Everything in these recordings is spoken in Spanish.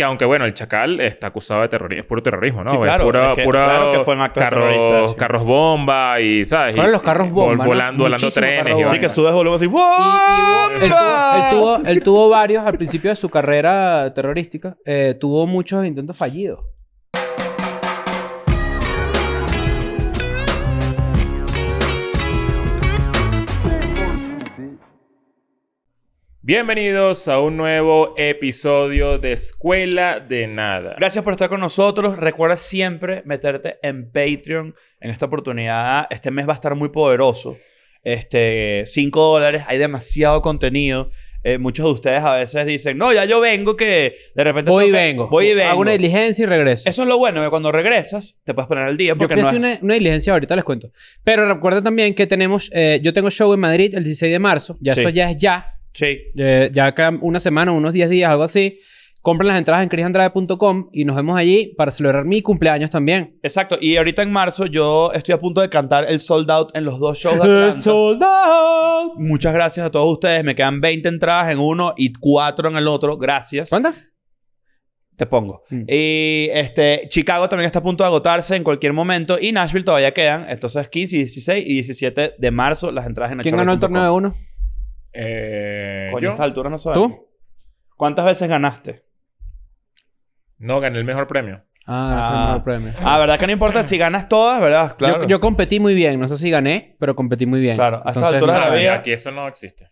que aunque bueno, el Chacal está acusado de terrorismo, es puro terrorismo, ¿no? claro, claro que fue un acto carros, terrorista, carros bomba y, ¿sabes? Fueron los carros bomba. Volando, volando trenes. Y sí, que subes volando así. ¡Bomba! Y, él, tuvo, él, tuvo, él, tuvo, varios al principio de su carrera terrorística. Eh, tuvo muchos intentos fallidos. Bienvenidos a un nuevo episodio de Escuela de Nada. Gracias por estar con nosotros. Recuerda siempre meterte en Patreon. En esta oportunidad, este mes va a estar muy poderoso. Este, 5 dólares, hay demasiado contenido. Eh, muchos de ustedes a veces dicen, no, ya yo vengo que de repente... Voy vengo. Voy y vengo. Hago una diligencia y regreso. Eso es lo bueno, que cuando regresas te puedes poner al día. Porque no es... una, una, diligencia, ahorita les cuento. Pero recuerda también que tenemos, eh, yo tengo show en Madrid el 16 de marzo, ya eso ya es ya. Sí. ya ya una semana, unos 10 días, algo así. Compren las entradas en chrisandrade.com y nos vemos allí para celebrar mi cumpleaños también. Exacto. Y ahorita en marzo yo estoy a punto de cantar el sold out en los dos shows de Atlanta. sold out. Muchas gracias a todos ustedes. Me quedan 20 entradas en uno y 4 en el otro. Gracias. ¿Cuántas? te pongo. Mm. Y este, Chicago también está a punto de agotarse en cualquier momento y Nashville todavía quedan. Entonces, 15, 16 y 17 de marzo las entradas en Nashville. ¿Quién ganó el torneo de uno? Eh, esta altura no sabes. ¿Tú? ¿Cuántas veces ganaste? No, gané el mejor premio. Ah, ah, mejor premio. Ah, ¿verdad que no importa si ganas todas, verdad? Claro. Yo, competí muy bien. No sé si gané, pero competí muy bien. Claro. Hasta Entonces, altura ah, Aquí eso no existe.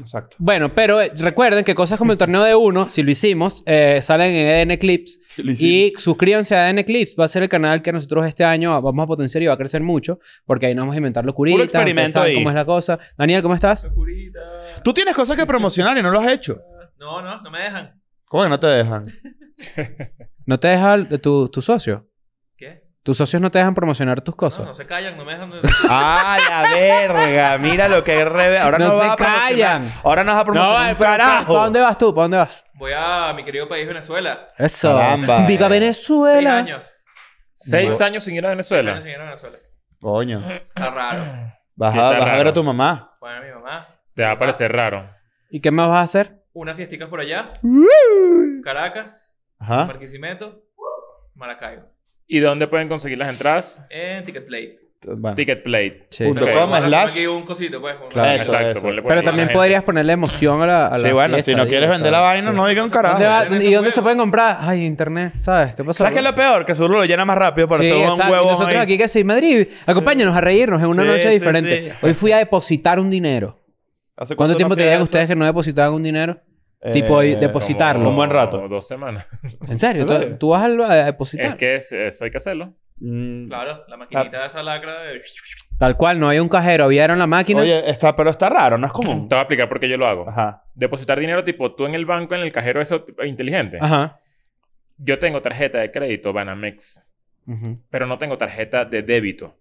Exacto. Bueno, pero eh, recuerden que cosas como el torneo de uno, si lo hicimos, eh, salen en Eclipse. Eclipse. y suscríbanse a Eclipse. Va a ser el canal que nosotros este año vamos a potenciar y va a crecer mucho. Porque ahí nos vamos a inventar locuritas. Un ahí. cómo es la cosa. Daniel, ¿cómo estás? Tú tienes cosas que promocionar y no lo has hecho. No, no, no me dejan. ¿Cómo que no te dejan? ¿No te dejan tu, tu socio? ¿Qué? ¿Tus socios no te dejan promocionar tus cosas? no se callan, no me dejan. ¡Ah, la verga! Mira lo que es revés. Ahora No se a callan. Ahora nos va a promocionar eh, un carajo. ¿Para dónde vas tú? ¿Para dónde vas? Voy a mi querido país, Venezuela. Eso. Eh. ¡Viva Venezuela! Seis años. Seis años sin ir a Seis Venezuela. años sin ir a Venezuela. Coño. Está raro. Vas, a, vas a ver a tu mamá. Bueno, mi mamá. Te va a parecer ah. raro. ¿Y qué más vas a hacer? Unas fiesticas por allá. Caracas. Ajá. Marquisimeto. Maracaibo. ¿Y dónde pueden conseguir las entradas? En Ticketplate. Bueno. Ticketplate. Sí. un cosito, pues. exacto. Pero también podrías ponerle emoción a la, a Sí, bueno, si no quieres vender la vaina, no digas un carajo. ¿Y dónde se pueden comprar? Ay, internet, ¿sabes? ¿Qué pasa? ¿Sabes qué es lo peor? Que seguro lo llena más rápido para Sí, hacer un exacto. Y nosotros aquí que sí, Madrid, acompáñanos a reírnos en una noche diferente. Hoy fui a depositar un dinero. ¿Cuánto tiempo te tenían ustedes que no depositaban un dinero? Eh, tipo depositarlo. un buen rato. dos semanas. ¿En serio? ¿Tú, vas a, depositar? Es que eso hay que hacerlo. Mm. Claro, la ah. maquinita de esa lacra de... Tal cual, no hay un cajero, vieron la máquina. Oye, está, pero está raro, no es común. Te voy a explicar por qué yo lo hago. Ajá. Depositar dinero, tipo, tú en el banco, en el cajero, eso inteligente. Ajá. Yo tengo tarjeta de crédito, Banamex. Pero no tengo tarjeta de débito.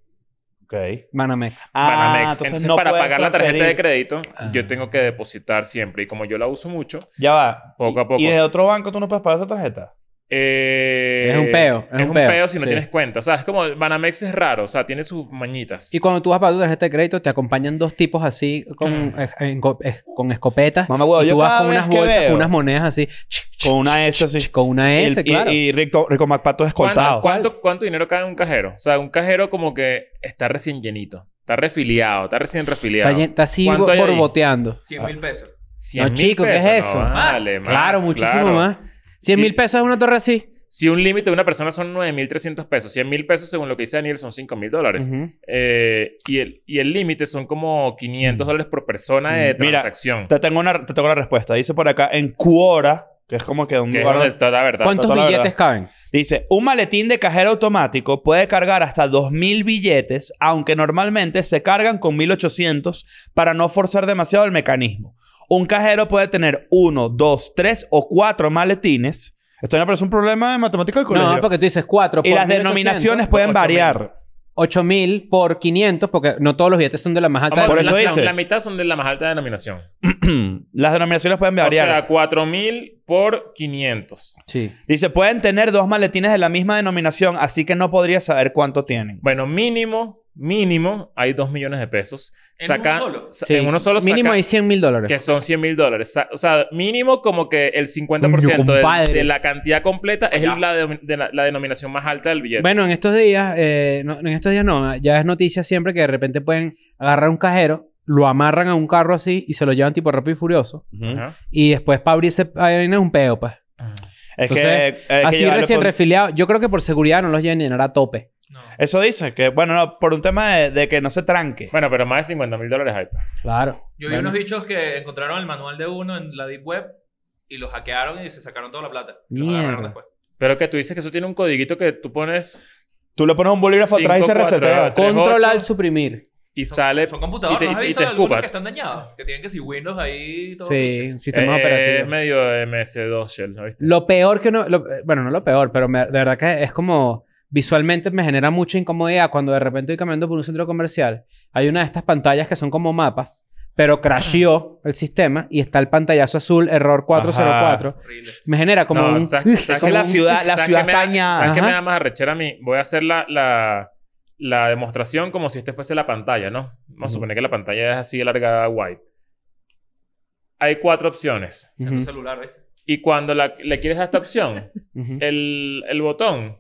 Ok. Banamex. Ah, Banamex. Entonces, para pagar la tarjeta de crédito, ah. yo tengo que depositar siempre. Y como yo la uso mucho, ya va. Poco a poco. ¿Y de otro banco tú no puedes pagar esa tarjeta? Eh, es un peo. Es, un, peo, si no tienes cuenta. O sea, es como Banamex es raro. O sea, tiene sus mañitas. Y cuando tú vas para tu tarjeta de crédito, te acompañan dos tipos así con, mm. eh, eh, con, escopetas. Mamá, huevo, y tú vas con unas bolsas, unas monedas así. Con una S, sí. Con una S, y, claro. Y, Rico, Rico McPato es escoltado. ¿Cuánto, dinero cae en un cajero? O sea, un cajero como que está recién llenito. Está refiliado, está recién refiliado. Está, por está así borboteando. 100 mil pesos. 100 no, pesos, ¿qué es eso? No, vale, más, claro, muchísimo más. 100 mil pesos es una torre así. Si un límite de una persona son 9.300 pesos, 100 mil pesos, según lo que dice Daniel, son 5 mil dólares. Eh, y el, y el límite son como 500 mm. dólares por persona de transacción. te tengo, una, te tengo una respuesta. Dice por acá, en Quora que es como que un ¿Cuántos billetes caben? Dice, un maletín de cajero automático puede cargar hasta 2.000 billetes, aunque normalmente se cargan con 1.800 para no forzar demasiado el mecanismo. Un cajero puede tener uno, dos, tres o cuatro maletines. Esto no parece un problema de matemática del colegio. No, porque tú dices cuatro. Y las denominaciones pues, pueden variar. 8000 por 500, porque no todos los billetes son de la más alta. denominación. por eso dice. mitad son de la más alta denominación. Las denominaciones pueden variar. O sea, 4000 por 500. Sí. Dice, pueden tener dos maletines de la misma denominación, así que no podría saber cuánto tienen. Bueno, mínimo mínimo hay 2 millones de pesos. ¿En En uno solo. mínimo hay 100 mil dólares. Que son 100 mil dólares. O sea, mínimo como que el 50% de, de, la cantidad completa es la, de, la, denominación más alta del billete. Bueno, en estos días, eh, no, en estos días no, ya es noticia siempre que de repente pueden agarrar un cajero, lo amarran a un carro así y se lo llevan tipo rápido y furioso. Y después para abrirse es un peo, pues. es que, así recién con... refiliado. Yo creo que por seguridad no los llenen a tope. Eso dice que, bueno, no, por un tema de, que no se tranque. Bueno, pero más de 50 mil dólares hay. Pues. Claro. Yo vi unos bichos que encontraron el manual de uno en la Deep Web y lo hackearon y se sacaron toda la plata. No Pero que tú dices que eso tiene un codiguito que tú pones. Tú le pones un bolígrafo atrás y se resetea. Ah, Control al suprimir. Y sale. Son computadoras. Y te, que están dañadas. Que tienen que si Windows ahí. Todo sí, un sistema eh, operativo. Es medio MS2 Shell, viste? Lo peor que no. Eh, bueno, no lo peor, pero de verdad que es como visualmente me genera mucha incomodidad cuando de repente voy caminando por un centro comercial. Hay una de estas pantallas que son como mapas, pero crasheó el sistema y está el pantallazo azul, error 404. me genera como un... la ciudad, la ciudad ¿Sabes qué me da más arrechera a mí? Voy a hacer la, la, demostración como si este fuese la pantalla, ¿no? Vamos a suponer que la pantalla es así, alargada, white. Hay cuatro opciones. Y cuando le quieres a esta opción, el, el botón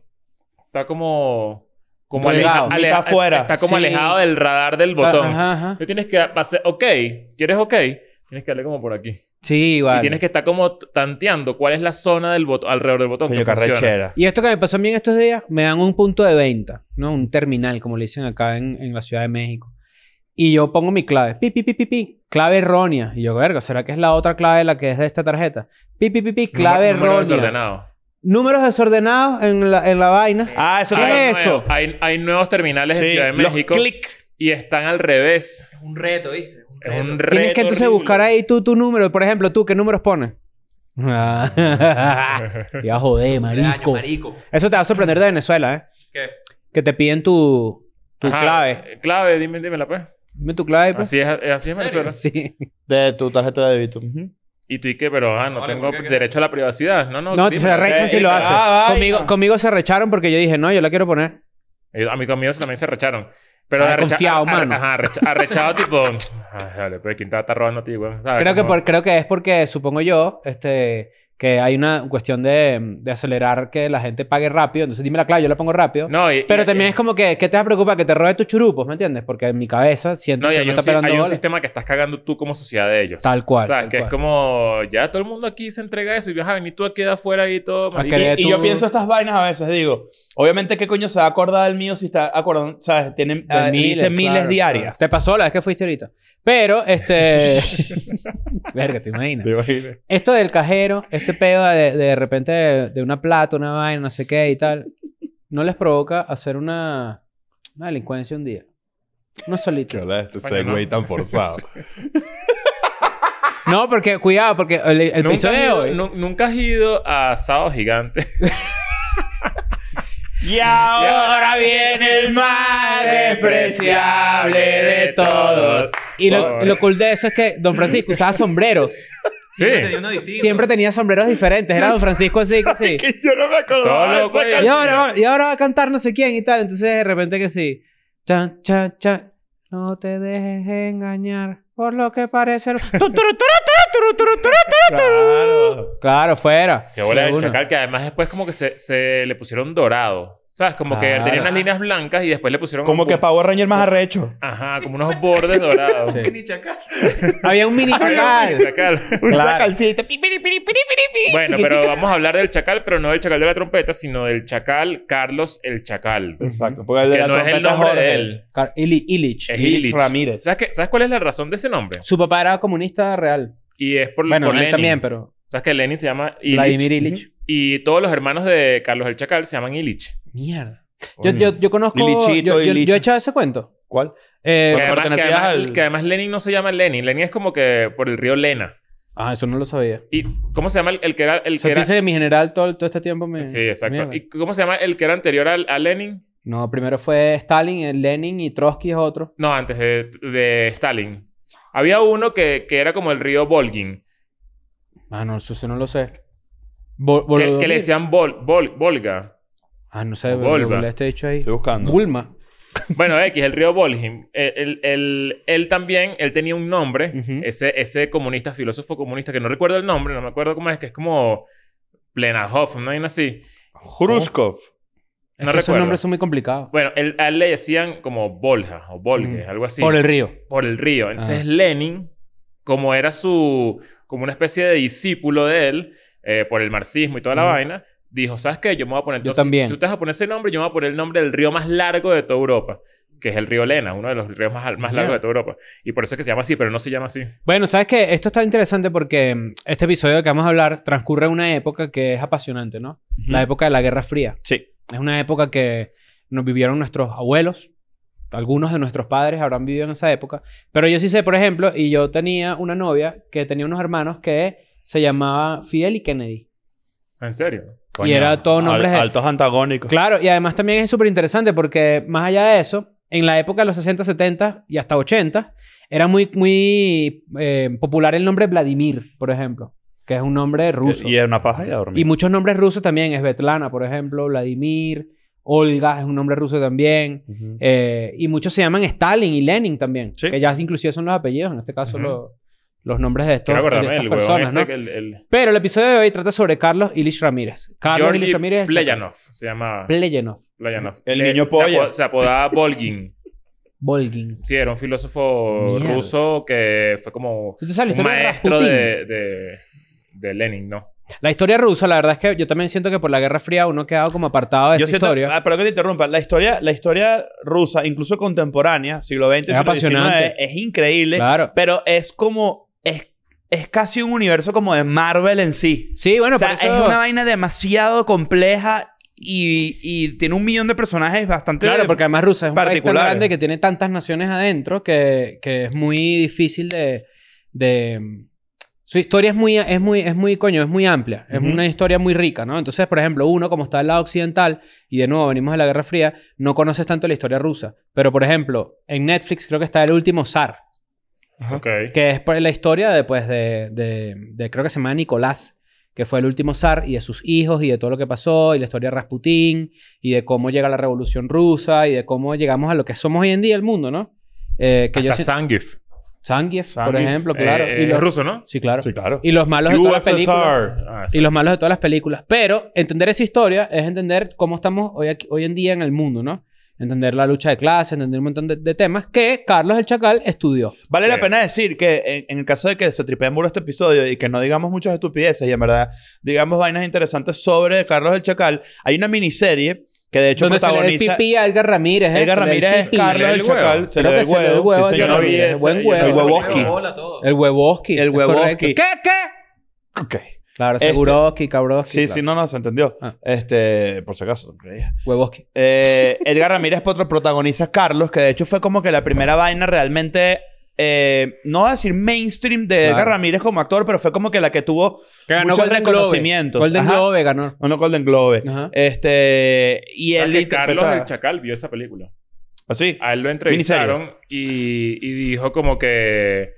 Está como... Como alejado. está afuera. Está como alejado del radar del ah, botón. Tú tienes que hacer... Ok. ¿Quieres ok? Tienes que darle como por aquí. Sí, vale. Y tienes que estar como tanteando cuál es la zona del botón, alrededor del botón. y esto que me pasó a mí en estos días, me dan un punto de venta, ¿no? Un terminal, como le dicen acá en, en la Ciudad de México. Y yo pongo mi clave, pi, pi, pi, pi, pi, clave errónea. Y yo, verga, ¿será que es la otra clave la que es de esta tarjeta? Pi, pi, pi, pi, clave errónea. Números desordenados en la, en la vaina. Ah, eso ¿Qué es eso? Hay, nuevos terminales en Ciudad de los México click. y están al revés. Es un reto, ¿viste? Es un reto. Tienes que entonces buscar ahí tú tu número. Por ejemplo, tú, ¿qué números pones? Ya joder, marico. Eso te va a sorprender de Venezuela, ¿eh? ¿Qué? Que te piden tu, tu clave. Eh, clave, dime, dímela pues. Dime tu clave, pues. Así es, eh, así es Venezuela. Sí. De tu tarjeta de débito. Y tú y qué, pero ah, no, tengo derecho a la privacidad. No, no. No, se rechan eh, si lo hacen. Ah, conmigo, conmigo se recharon porque yo dije, no, yo la quiero poner. Eh, a mí conmigo también se recharon. Pero ah, Ajá, arrechado tipo... Ay, dale, pues ¿quién te está robando a ti, güey? Creo, que creo que es porque, supongo yo, este que hay una cuestión de, de, acelerar que la gente pague rápido. Entonces, dime la clave, yo la pongo rápido. No, pero también es como que, ¿qué te preocupa? Que te robe tus churupos, ¿me entiendes? Porque en mi cabeza siento que hay, un, hay un sistema que estás cagando tú como sociedad de ellos. Tal cual. O sea, que es como, ya todo el mundo aquí se entrega eso y vas a venir tú aquí de afuera y todo. Y, yo pienso estas vainas a veces, digo, obviamente, ¿qué coño se va a acordar del mío si está acordando? ¿Sabes? Tienen ah, miles, diarias. Te pasó la vez que fuiste ahorita. Pero, este. Verga, te imaginas. Te imaginas. Esto del cajero este pedo de, repente de, una plata, una vaina, no sé qué y tal, no les provoca hacer una, delincuencia un día. No solito. Qué este no? tan forzado. no, porque cuidado, porque el, piso ¿Nunca ido, Nunca has ido a asado Gigante. Y ahora, viene el más despreciable de todos. Y lo, lo, cool de eso es que Don Francisco usaba sombreros. Sí. Siempre tenía sombreros diferentes. Era Don Francisco así, que sí. yo no me acordaba Y ahora, va a cantar no sé quién y tal. Entonces de repente que sí. No te dejes engañar por lo que parece. claro. claro, fuera. Que bola de chacal, que además después como que se, se le pusieron dorado. ¿Sabes? Como que tenía unas líneas blancas y después le pusieron... Como que Power Ranger más arrecho. Ajá, como unos bordes dorados. Un mini chacal. Había un mini chacal. Un chacalcito. Bueno, pero vamos a hablar del chacal, pero no del chacal de la trompeta, sino del chacal Carlos el Chacal. Exacto. Porque Que no es el nombre de él. Illich. Illich. Ramírez. ¿Sabes, qué- ¿Sabes cuál es la razón de ese nombre? Su papá era comunista real. Y es por, Bueno, él también, pero... ¿Sabes que Lenny se llama Vladimir Illich? Y todos los hermanos de Carlos el Chacal se llaman Illich. Mierda. Yo, conozco. yo, yo, he echado ese cuento. ¿Cuál? Eh, que, además, Lenin no se llama Lenin. Lenin es como que por el río Lena. Ah, eso no lo sabía. ¿Y cómo se llama el, que era... El que era... Dice, mi general todo, todo este tiempo me... Sí, exacto. ¿Y cómo se llama el que era anterior a, Lenin? No, primero fue Stalin, Lenin y Trotsky es otro. No, antes de, Stalin. Había uno que, era como el río Volgin. Ah, no, eso sí no lo sé. ¿Qué que, le decían Vol Volga. Ah, no sé, le este dicho ahí. Estoy buscando. Bulma. Bueno, X, el río Volgin. Él, él, también, él tenía un nombre, ese, ese comunista, filósofo comunista, que no recuerdo el nombre, no me acuerdo cómo es, que es como Plenajov, oh. ¿no? hay así. Hrushkov. Es que esos nombres son muy complicados. Bueno, él, a él le decían como Volja o Volge, mm. algo así. Por el río. Por el río. Ah. Entonces Lenin, como era su... como una especie de discípulo de él, eh, por el marxismo y toda la vaina, dijo, ¿sabes qué? Yo me voy a poner... Yo también. tú te vas a poner ese nombre, yo me voy a poner el nombre del río más largo de toda Europa. Que es el río Lena, uno de los ríos más, más largos de toda Europa. Y por eso es que se llama así, pero no se llama así. Bueno, ¿sabes qué? Esto está interesante porque mm, este episodio que vamos a hablar transcurre en una época que es apasionante, ¿no? La época de la Guerra Fría. Sí. Es una época que nos vivieron nuestros abuelos, algunos de nuestros padres habrán vivido en esa época. Pero yo sí sé, por ejemplo, y yo tenía una novia que tenía unos hermanos que se llamaba Fidel y Kennedy. ¿En serio? y era todo nombres... altos antagónicos. Claro, y además también es súper interesante porque más allá de eso, en la época de los 60, 70 y hasta 80, era muy, muy eh, popular el nombre Vladimir, por ejemplo, que es un nombre ruso. Y es una paja y Y muchos nombres rusos también, es Svetlana, por ejemplo, Vladimir, Olga es un nombre ruso también, eh, y muchos se llaman Stalin y Lenin también, que ya inclusive son los apellidos, en este caso los los nombres de estos, estas personas, ¿no? Pero el episodio de hoy trata sobre Carlos Ilish Ramírez. Carlos Ilish Ramírez... Pleyanov se llama... Pleyanov. El eh, niño se apodaba Bolgin. Volgin. Sí, era un filósofo ruso que fue como maestro de, Lenin, ¿no? La historia rusa, la verdad es que yo también siento que por la Guerra Fría uno ha quedado como apartado de yo esa historia. Ah, pero que te interrumpa. La historia, la historia rusa, incluso contemporánea, siglo XX, es siglo es increíble. Claro. Pero es como es, casi un universo como de Marvel en sí. Sí, bueno, es una vaina demasiado compleja y, tiene un millón de personajes bastante Claro, porque además Rusia es un país tan grande que tiene tantas naciones adentro que, es muy difícil de, de... Su historia es muy, es muy, es muy, coño, es muy amplia. Es una historia muy rica, ¿no? Entonces, por ejemplo, uno, como está al lado occidental, y de nuevo venimos de la Guerra Fría, no conoces tanto la historia rusa. Pero, por ejemplo, en Netflix creo que está el último zar. Que es por la historia de, pues, de, de, creo que se llama Nicolás, que fue el último zar, y de sus hijos, y de todo lo que pasó, y la historia de Rasputín, y de cómo llega la revolución rusa, y de cómo llegamos a lo que somos hoy en día el mundo, ¿no? Eh, que Hasta yo por ejemplo, eh, claro. y los... rusos ¿no? Sí claro. sí, claro. Y los malos de todas las películas. Ah, y los malos de todas las películas. Pero entender esa historia es entender cómo estamos hoy, hoy en día en el mundo, ¿no? entender la lucha de clase, entender un montón de, temas que Carlos el Chacal estudió. Vale la pena decir que en, el caso de que se tripee burro este episodio y que no digamos muchas estupideces y en verdad digamos vainas interesantes sobre Carlos el Chacal, hay una miniserie que de hecho protagoniza... ¿eh? Se le el a Edgar Ramírez. Edgar Ramírez es Carlos el Chacal. Se le el huevo. Se le el huevo. Sí, huevo. El huevoski. El huevoski. El huevoski. ¿Qué? ¿Qué? Ok. Claro, Seguroski, este, Cabroski. Sí, sí, no, no, se entendió. Ah. Este, por si acaso, Huevoski. Eh, Edgar Ramírez otro, protagoniza a Carlos, que de hecho fue como que la primera vaina realmente eh, no voy a decir mainstream de Edgar Ramírez como actor, pero fue como que la que tuvo que ganó Golden Globe. Golden Globe ganó. Un Golden Globe. Este, y él Carlos el Chacal vio esa película. ¿Así? ¿Ah, sí? a él lo entrevistaron y, y, dijo como que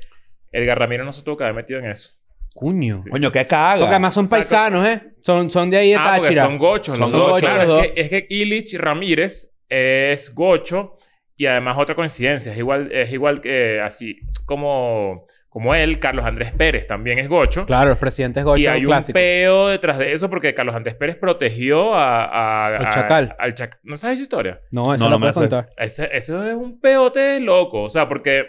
Edgar Ramírez no se tuvo que haber metido en eso. ¡Coño! Coño, qué cago. Porque además son paisanos, ¿eh? Son, son de ahí de ah, son gochos, son gochos. es, que, es Illich Ramírez es gocho y además otra coincidencia. Es igual, es igual que eh, así como, como él, Carlos Andrés Pérez también es gocho. Claro, los presidente es gocho. Y hay un, peo detrás de eso porque Carlos Andrés Pérez protegió a, al chacal. al ¿No sabes esa historia? No, eso no, lo no contar. Ese, eso es un peote loco. O sea, porque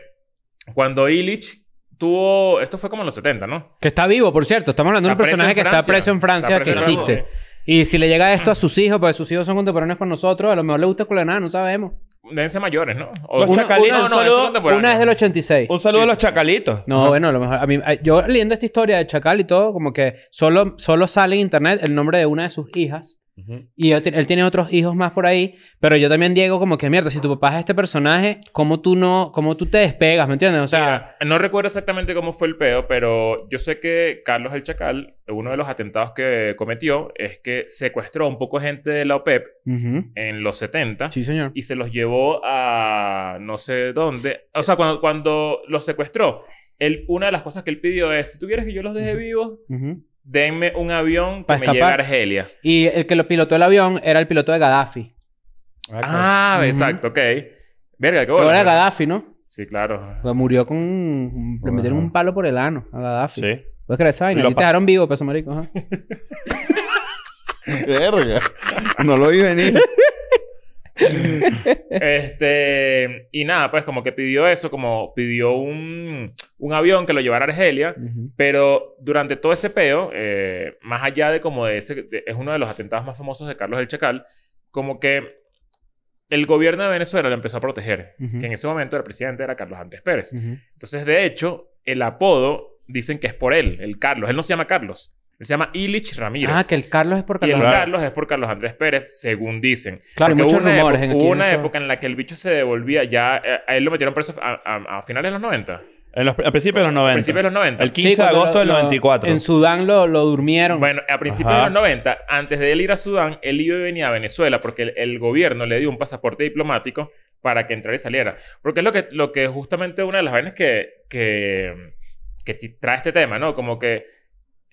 cuando Illich tuvo. Esto fue como en los 70, ¿no? Que está vivo, por cierto. Estamos hablando de un personaje que está preso en Francia, que existe. Y si le llega esto a sus hijos, porque sus hijos son contemporáneos con nosotros, a lo mejor le gusta nada, no sabemos. Deben ser mayores, ¿no? O chacalitos. Una, un una es del 86. Un saludo a los chacalitos. No, bueno, a lo mejor. mí, yo leyendo esta historia de chacal y todo, como que solo, solo sale en internet el nombre de una de sus hijas. Y él tiene otros hijos más por ahí, pero yo también Diego como que mierda, si tu papá es este personaje, ¿cómo tú no, cómo tú te despegas, ¿me entiendes? O sea, no recuerdo exactamente cómo fue el peo, pero yo sé que Carlos el Chacal, uno de los atentados que cometió es que secuestró un poco gente de la OPEP e en los 70 sí, señor. y se los llevó a no sé dónde, o sea, cuando, cuando los secuestró, él, una de las cosas que él pidió es, si tuvieras que yo los deje vivos, denme un avión que me llegue a Argelia. Y el que lo pilotó el avión era el piloto de Gaddafi. Ah, ah exacto, ok. Verga, qué bueno. Pero era Gaddafi, ¿no? Sí, claro. Pues murió con... Le metieron un palo por el ano a Gaddafi. Sí. ¿Puedes creer Y te dejaron vivo, peso marico. Verga. No lo vi venir. este, y nada, pues como que pidió eso, como pidió un, avión que lo llevara a Argelia, pero durante todo ese peo, eh, más allá de como de ese, es uno de los atentados más famosos de Carlos el Chacal, como que el gobierno de Venezuela le empezó a proteger, que en ese momento el presidente era Carlos Andrés Pérez. Entonces, de hecho, el apodo dicen que es por él, el Carlos, él no se llama Carlos se llama Ilich Ramírez. Ah, que el Carlos es por Carlos. Y el Carlos es por Carlos Andrés Pérez, según dicen. Claro, muchos rumores en hubo una época en la que el bicho se devolvía. Ya eh, a él lo metieron preso a, finales de los 90. En los, a principios de los 90. Principios de los 90. El 15 de agosto del 94. En Sudán lo, lo durmieron. Bueno, a principios de los 90, antes de él ir a Sudán, él iba y venía a Venezuela porque el, gobierno le dio un pasaporte diplomático para que entrara y saliera. Porque es lo que, lo que justamente una de las vainas que, que trae este tema, ¿no? Como que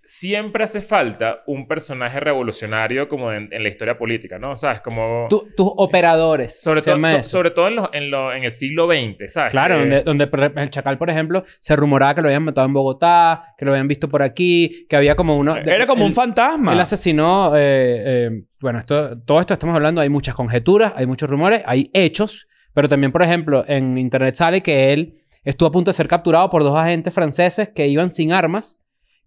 siempre hace falta un personaje revolucionario como en, la historia política, ¿no? ¿Sabes? Como... tus operadores. Sobre, todo, sobre todo en, en, en, el siglo XX, ¿sabes? Claro, donde, el Chacal, por ejemplo, se rumoraba que lo habían matado en Bogotá, que lo habían visto por aquí, que había como uno... Era como un fantasma. Él asesinó... Eh, eh, bueno, esto, todo esto estamos hablando, hay muchas conjeturas, hay muchos rumores, hay hechos, pero también, por ejemplo, en Internet sale que él estuvo a punto de ser capturado por dos agentes franceses que iban sin armas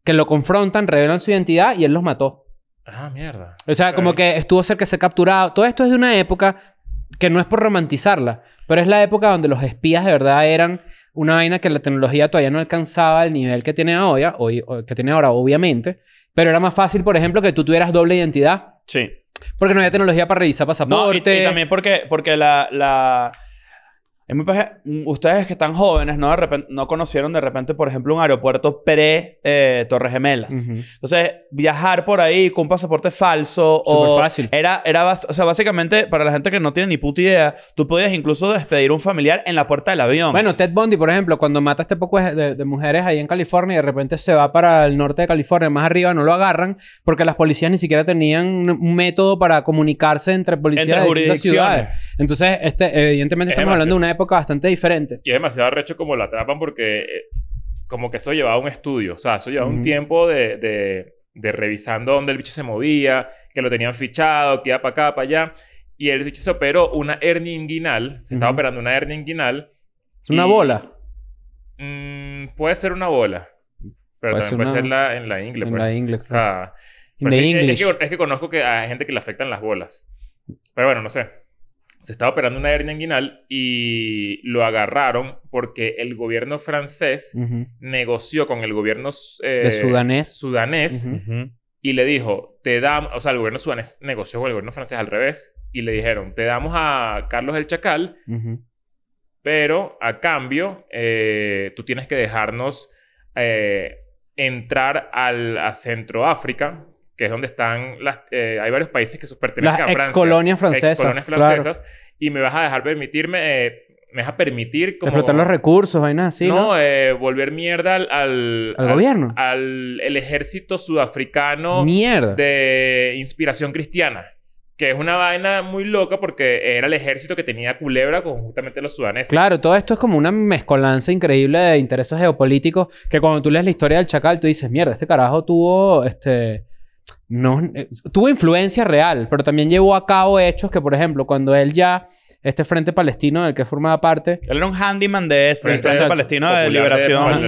que lo confrontan, revelan su identidad y él los mató. Ah, mierda. O sea, como que estuvo cerca de ser capturado. Todo esto es de una época que no es por romantizarla, pero es la época donde los espías de verdad eran una vaina que la tecnología todavía no alcanzaba el nivel que tiene ahora, hoy, que tiene ahora obviamente, pero era más fácil, por ejemplo, que tú tuvieras doble identidad. Sí. Porque no había tecnología para revisar pasaportes. No, y, también porque, porque la... la Mm, ustedes que están jóvenes no, de repente, no conocieron de repente, por ejemplo, un aeropuerto pre eh, Torres Gemelas. Entonces, viajar por ahí con un pasaporte falso Súper o fácil. Era, era, o sea, básicamente, para la gente que no tiene ni puta idea, tú podías incluso despedir un familiar en la puerta del avión. Bueno, Ted Bundy, por ejemplo, cuando mata a este poco de, mujeres ahí en California y de repente se va para el norte de California, más arriba, no lo agarran porque las policías ni siquiera tenían un método para comunicarse entre policías entre de Entonces, este, evidentemente estamos hablando de una época época bastante diferente. Y es demasiado arrecho como la atrapan porque eh, como que eso llevaba un estudio, o sea, eso llevaba un tiempo de, de, revisando dónde el bicho se movía, que lo tenían fichado, que iba para acá, para allá. Y el bicho se operó una hernia inguinal, se estaba operando una hernia inguinal. ¿Es una bola? Mm, puede ser una bola, pero también puede ser la, en la ingle. En pues. la ingle, sea, es que conozco que hay gente que le afectan las bolas. Pero bueno, no sé se estaba operando una hernia inguinal y lo agarraron porque el gobierno francés negoció con el gobierno eh, sudanés, y le dijo, te damos, o sea, el gobierno sudanés negoció con el gobierno francés al revés y le dijeron, te damos a Carlos el Chacal, pero a cambio eh, tú tienes que dejarnos eh, entrar al, a Centro África que es donde están las... Eh, hay varios países que pertenecen a Francia. Ex colonias francesas. colonias francesas. Y me vas a dejar permitirme... Eh, me vas a permitir como... Explotar los recursos, vainas así, ¿no? eh, volver mierda al... Al, ¿Al, gobierno. Al el ejército sudafricano... Mierda. De inspiración cristiana. Que es una vaina muy loca porque era el ejército que tenía culebra con justamente los sudaneses. Claro, todo esto es como una mezcolanza increíble de intereses geopolíticos que cuando tú lees la historia del Chacal tú dices, mierda, este carajo tuvo este no, eh, tuvo influencia real, pero también llevó a cabo hechos que, por ejemplo, cuando él ya, este Frente Palestino del que formaba parte... Él era un handyman de este, Frente, Palestino de Liberación.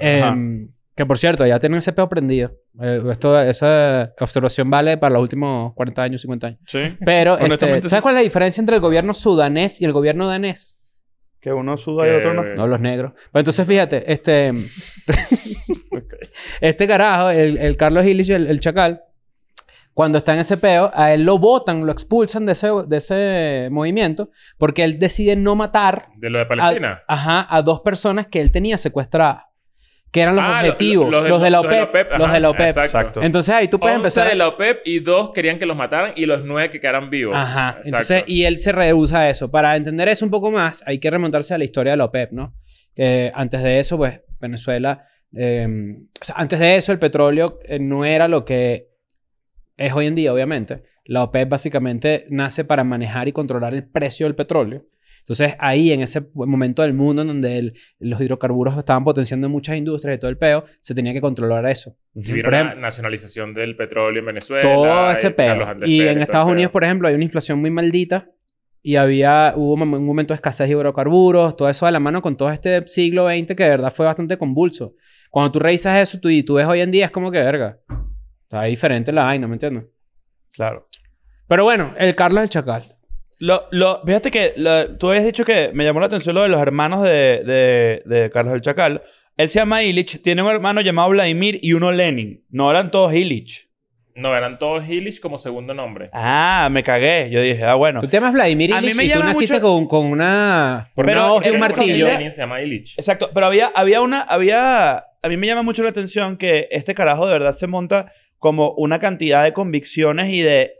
Em, que, por cierto, ya tienen ese peo prendido. Eh, esa observación vale para los últimos 40 años, 50 años. Sí. Pero, este, ¿sabes cuál es la diferencia entre el gobierno sudanés y el gobierno danés? Que uno suda y el otro no. No, los negros. Pues entonces fíjate, este... Este carajo, el, Carlos Illich, el chacal, cuando está en ese peo, a él lo botan, lo expulsan de ese, de ese movimiento porque él decide no matar. De lo de Palestina. A, ajá, a dos personas que él tenía secuestradas. Que eran los ah, objetivos, los, de, la OPEP. Los de la OPEP. exacto. Entonces ahí tú puedes empezar. de la OPEP y dos querían que los mataran y los nueve que quedaran vivos. Ajá. Exacto. Entonces, y él se rehúsa a eso. Para entender eso un poco más, hay que remontarse a la historia de la OPEP, ¿no? Que antes de eso, pues Venezuela. Em, o sea, antes de eso, el petróleo eh, no era lo que es hoy en día, obviamente. La OPEP básicamente nace para manejar y controlar el precio del petróleo. Entonces, ahí en ese momento del mundo en donde los hidrocarburos estaban potenciando muchas industrias y todo el peo, se tenía que controlar eso. Y nacionalización del petróleo en Venezuela. Todo ese peo. Y, en Estados Unidos, por ejemplo, hay una inflación muy maldita y había, hubo un momento de escasez de hidrocarburos, todo eso de la mano con todo este siglo XX que de verdad fue bastante convulso. Cuando tú revisas eso y tú ves hoy en día, es como que verga. Está diferente la vaina, ¿me entiendes? Claro. Pero bueno, el Carlos del Chacal. Lo, lo, fíjate que tú habías dicho que me llamó la atención lo de los hermanos de, Carlos del Chacal. Él se llama Illich, tiene un hermano llamado Vladimir y uno Lenin. No eran todos Illich. No, eran todos Illich como segundo nombre. Ah, me cagué. Yo dije, ah, bueno. Tú te llamas Vladimir y tú naciste con, con, una... pero, un martillo. Lenin se llama Exacto. Pero había, había una... Había... A mí me llama mucho la atención que este carajo de verdad se monta como una cantidad de convicciones y de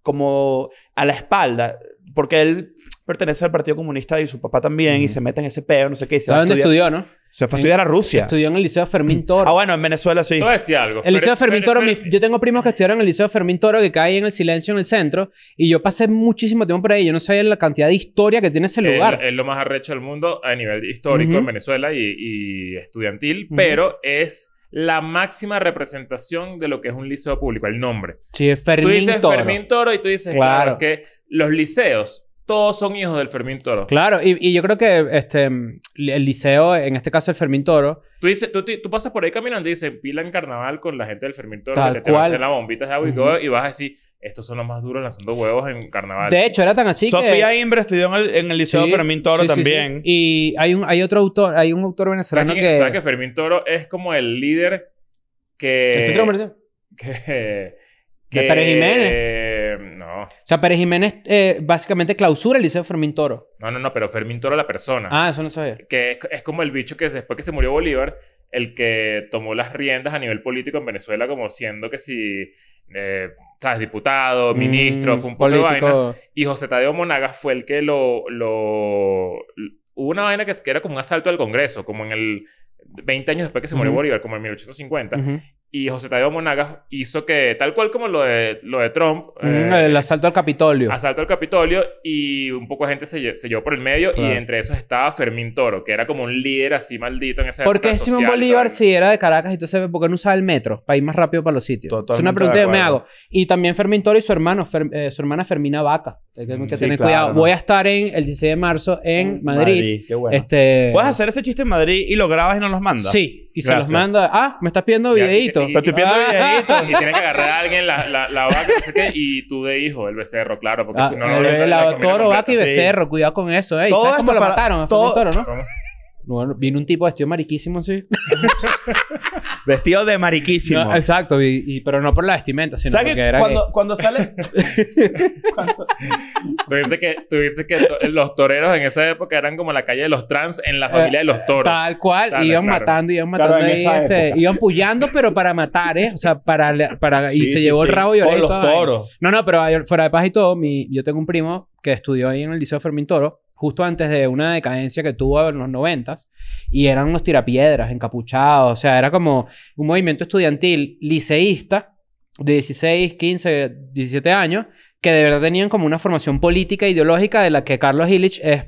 como a la espalda, porque él pertenece al Partido Comunista y su papá también, y se mete en ese peo, no sé qué. dónde estudió, no? Se fue a estudiar a Rusia. Estudió en el Liceo Fermín Toro. Ah, bueno, en Venezuela sí. Tú decías algo. El Liceo Fermín Toro, yo tengo primos que estudiaron en el Liceo Fermín Toro que cae en el silencio en el centro, y yo pasé muchísimo tiempo por ahí. Yo no sabía la cantidad de historia que tiene ese lugar. Es lo más arrecho del mundo a nivel histórico en Venezuela y, y estudiantil, pero es la máxima representación de lo que es un liceo público, el nombre. Sí, es Fermín Toro. Tú dices Fermín Toro y tú dices, claro, que los liceos todos son hijos del Fermín Toro. Claro, y, yo creo que este, el liceo, en este caso el Fermín Toro. Tú, dices, tú, pasas por ahí caminando y dices, pila en carnaval con la gente del Fermín Toro, que te, va a hacer la bombita de agua y vas a decir, estos son los más duros lanzando huevos en carnaval. De hecho, era tan así que... Sofía Imbra estudió en el, Liceo de Fermín Toro también. Y hay un, hay otro autor, hay un autor venezolano ¿Sabes que... ¿Sabes que Fermín Toro es como el líder que... ¿El centro comercial? Que... que... Pérez Jiménez. no. O sea, Pérez Jiménez eh, básicamente clausura el Liceo Fermín Toro. No, no, no, pero Fermín Toro la persona. Ah, eso no sabía. Que es, como el bicho que después que se murió Bolívar, el que tomó las riendas a nivel político en Venezuela como siendo que si... Eh, ¿sabes? Diputado, mm, ministro, fue un poco de vaina. Y José Tadeo Monagas fue el que lo, lo, Hubo una vaina que era como un asalto al Congreso, como en el... 20 años después que se murió Bolívar, como en 1850 y José Tadeo Monagas hizo que, tal cual como lo de, lo de Trump... Mm, el eh, asalto al Capitolio. Asalto al Capitolio y un poco de gente se, se llevó por el medio y entre esos estaba Fermín Toro, que era como un líder así maldito en esa ¿Por qué Simón Bolívar si era de Caracas y entonces por qué no usaba el metro para ir más rápido para los sitios? es una pregunta que me hago. Y también Fermín Toro y su hermano, eh, su hermana Fermina Vaca. Que, que, mm, cuidado. Voy a estar en el 16 de marzo en Madrid. Madrid qué bueno. Este ¿Puedes hacer ese chiste en Madrid y lo grabas y no los mandas? Sí y se los manda. Ah, me estás pidiendo videitos. Te estoy pidiendo ah. videitos. Y tiene que agarrar a alguien la, la, la vaca, no sé qué. Y tú de hijo, el becerro, claro. Porque ah, si no, no, lo El, toro, vaca y becerro. Cuidado con eso, ¿eh? y ¿Sabes cómo lo mataron mataron? Todo, toro, ¿no? vino un tipo vestido mariquísimo, sí. vestido de mariquísimo. exacto, y, pero no por la vestimenta, sino porque que era cuando, cuando sale... Tú dices que, que los toreros en esa época eran como la calle de los trans en la eh, familia de los toros. Tal cual, iban matando, iban matando este, iban pullando, pero para matar, ¿eh? O sea, para... para y se llevó el rabo y todo. los toros. No, no, pero fuera de paz y todo, mi, yo tengo un primo que estudió ahí en el Liceo Fermín Toro justo antes de una decadencia que tuvo en los noventas, y eran unos tirapiedras encapuchados, o sea, era como un movimiento estudiantil liceísta de 16, 15, 17 años, que de verdad tenían como una formación política e ideológica de la que Carlos Illich es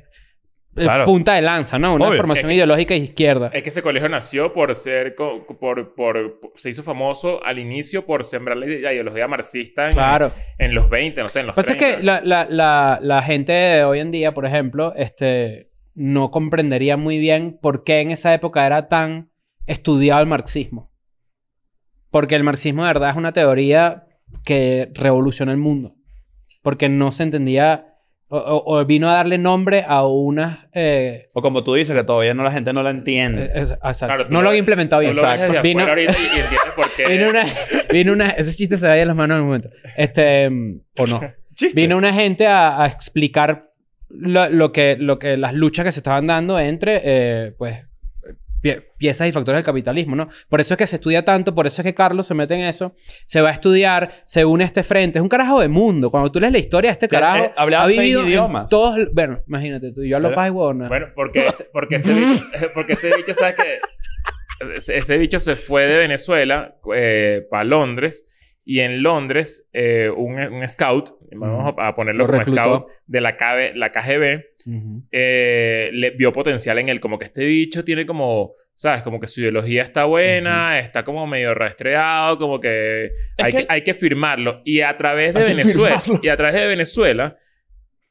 eh, punta de lanza, ¿no? Una formación ideológica izquierda. Es que ese colegio nació por ser, por, por, se hizo famoso al inicio por sembrar la ideología marxista en, claro. en los 20, no sé, en los 30. es que la, la, la, la, gente de hoy en día, por ejemplo, este, no comprendería muy bien por qué en esa época era tan estudiado el marxismo. Porque el marxismo de verdad es una teoría que revoluciona el mundo. Porque no se entendía o, vino a darle nombre a una... Eh, o como tú dices, que todavía no la gente no la entiende. Eh, no lo, había implementado bien. Exacto. Vino... vino, una, vino Ese chiste se va en las manos en un momento. Este... Mm, o no. Vino una gente a, explicar lo, que, lo que... Las luchas que se estaban dando entre, eh, pues piezas y factores del capitalismo, ¿no? Por eso es que se estudia tanto, por eso es que Carlos se mete en eso, se va a estudiar, se une a este frente, es un carajo de mundo. Cuando tú lees la historia de este carajo, eh, ha idiomas. todos, bueno, imagínate tú, yo hablo paz Bueno, porque, ese bicho, eh, porque ese bicho, ¿sabes qué? Ese, bicho se fue de Venezuela eh, para Londres y en Londres un, scout, vamos a ponerlo como scout de la, la KGB, eh, le vio potencial en él. Como que este bicho tiene como... ¿Sabes? Como que su ideología está buena, está como medio rastreado, como que hay que... hay que firmarlo. Y a través de Venezuela, y a través de Venezuela,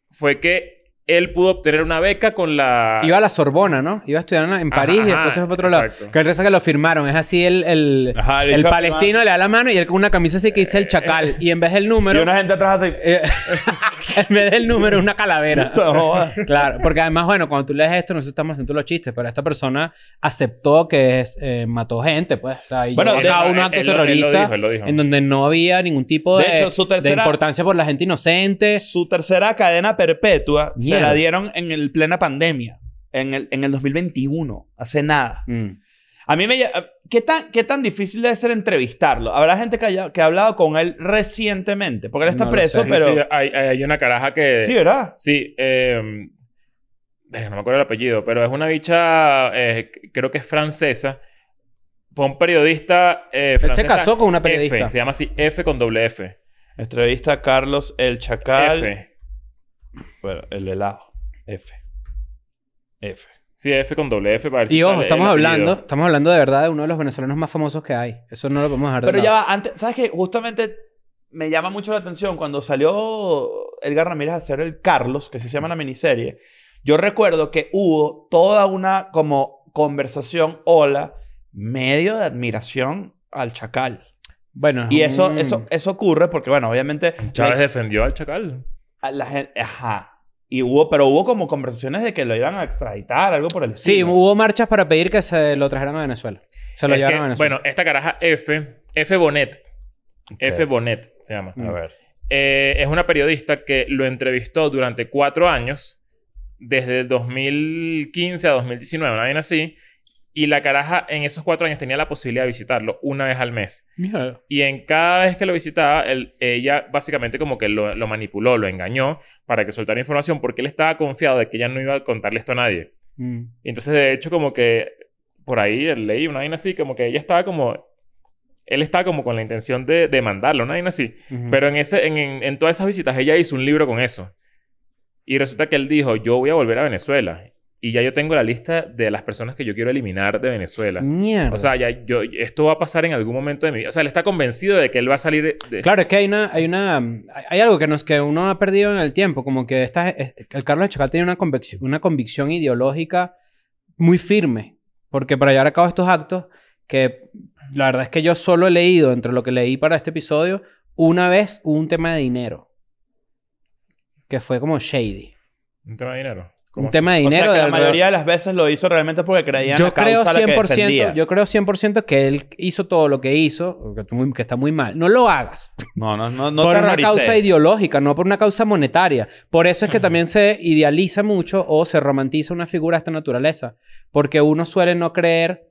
fue que él pudo obtener una beca con la... Iba a la Sorbona, ¿no? Iba a estudiar en París y después se fue para otro lado. Que el resto que lo firmaron. Es así el, el, palestino le da la mano y él con una camisa así que dice el eh, chacal. Eh, y en vez del número... Y una gente atrás así... Eh, en vez del número una calavera. claro. Porque además, bueno, cuando tú lees esto, nosotros estamos haciendo los chistes. Pero esta persona aceptó que mató gente, pues. O sea, y bueno, un acto terrorista en donde no había ningún tipo de, importancia por la gente inocente. Su tercera cadena perpetua... Se la dieron en el plena pandemia, en el, 2021, hace nada. Mm. A mí me... ¿Qué tan, ¿Qué tan difícil debe ser entrevistarlo? Habrá gente que, haya, que ha hablado con él recientemente, porque él está preso, pero... hay, una caraja que... Sí, ¿verdad? Sí, em, no me acuerdo el apellido, pero es una bicha, eh, creo que es francesa. Fue un periodista eh, Él se casó con una periodista. se llama así F con doble F. Entrevista Carlos El Chacal. F. Bueno, el helado. F. F. Sí, F con doble F para ver Y ojo, estamos hablando, estamos hablando de verdad de uno de los venezolanos más famosos que hay. Eso no lo podemos dejar de Pero ya antes, ¿sabes qué? Justamente me llama mucho la atención cuando salió Edgar Ramírez a hacer el Carlos, que se llama la miniserie. Yo recuerdo que hubo toda una como conversación, hola, medio de admiración al Chacal. Bueno, Y eso, eso, eso ocurre porque, bueno, obviamente... Chávez defendió al chacal. la ajá. Y hubo, pero hubo como conversaciones de que lo iban a extraditar, algo por el estilo. Sí, hubo marchas para pedir que se lo trajeran a Venezuela. Se lo llevaron a Venezuela. Bueno, esta caraja F, F Bonet. F Bonet se llama. A ver. Eh, es una periodista que lo entrevistó durante cuatro años, desde 2015 a 2019, una así y la caraja en esos cuatro años tenía la posibilidad de visitarlo una vez al mes. Y en cada vez que lo visitaba, ella básicamente como que lo, manipuló, lo engañó para que soltara información porque él estaba confiado de que ella no iba a contarle esto a nadie. Mm. entonces, de hecho, como que por ahí leí una vaina así, como que ella estaba como... Él estaba como con la intención de, de mandarlo, una vaina así. Pero en, ese, en todas esas visitas ella hizo un libro con eso. Y resulta que él dijo, yo voy a volver a Venezuela y ya yo tengo la lista de las personas que yo quiero eliminar de Venezuela. Mierda. O sea, ya yo, esto va a pasar en algún momento de mi vida. O sea, él está convencido de que él va a salir. De... Claro, es que hay una, hay una, hay algo que nos, que uno ha perdido en el tiempo, como que esta, el Carlos Chacal tiene una convicción, una convicción ideológica muy firme, porque para llevar a cabo estos actos, que la verdad es que yo solo he leído entre lo que leí para este episodio una vez un tema de dinero, que fue como shady. Un tema de dinero un tema de dinero. O sea, la mayoría de las veces lo hizo realmente porque creían yo la causa creo la que Yo creo 100% que él hizo todo lo que hizo, que, está muy mal. No lo hagas. No, no, no, no Por una causa ideológica, no por una causa monetaria. Por eso es que también se idealiza mucho o se romantiza una figura de esta naturaleza. Porque uno suele no creer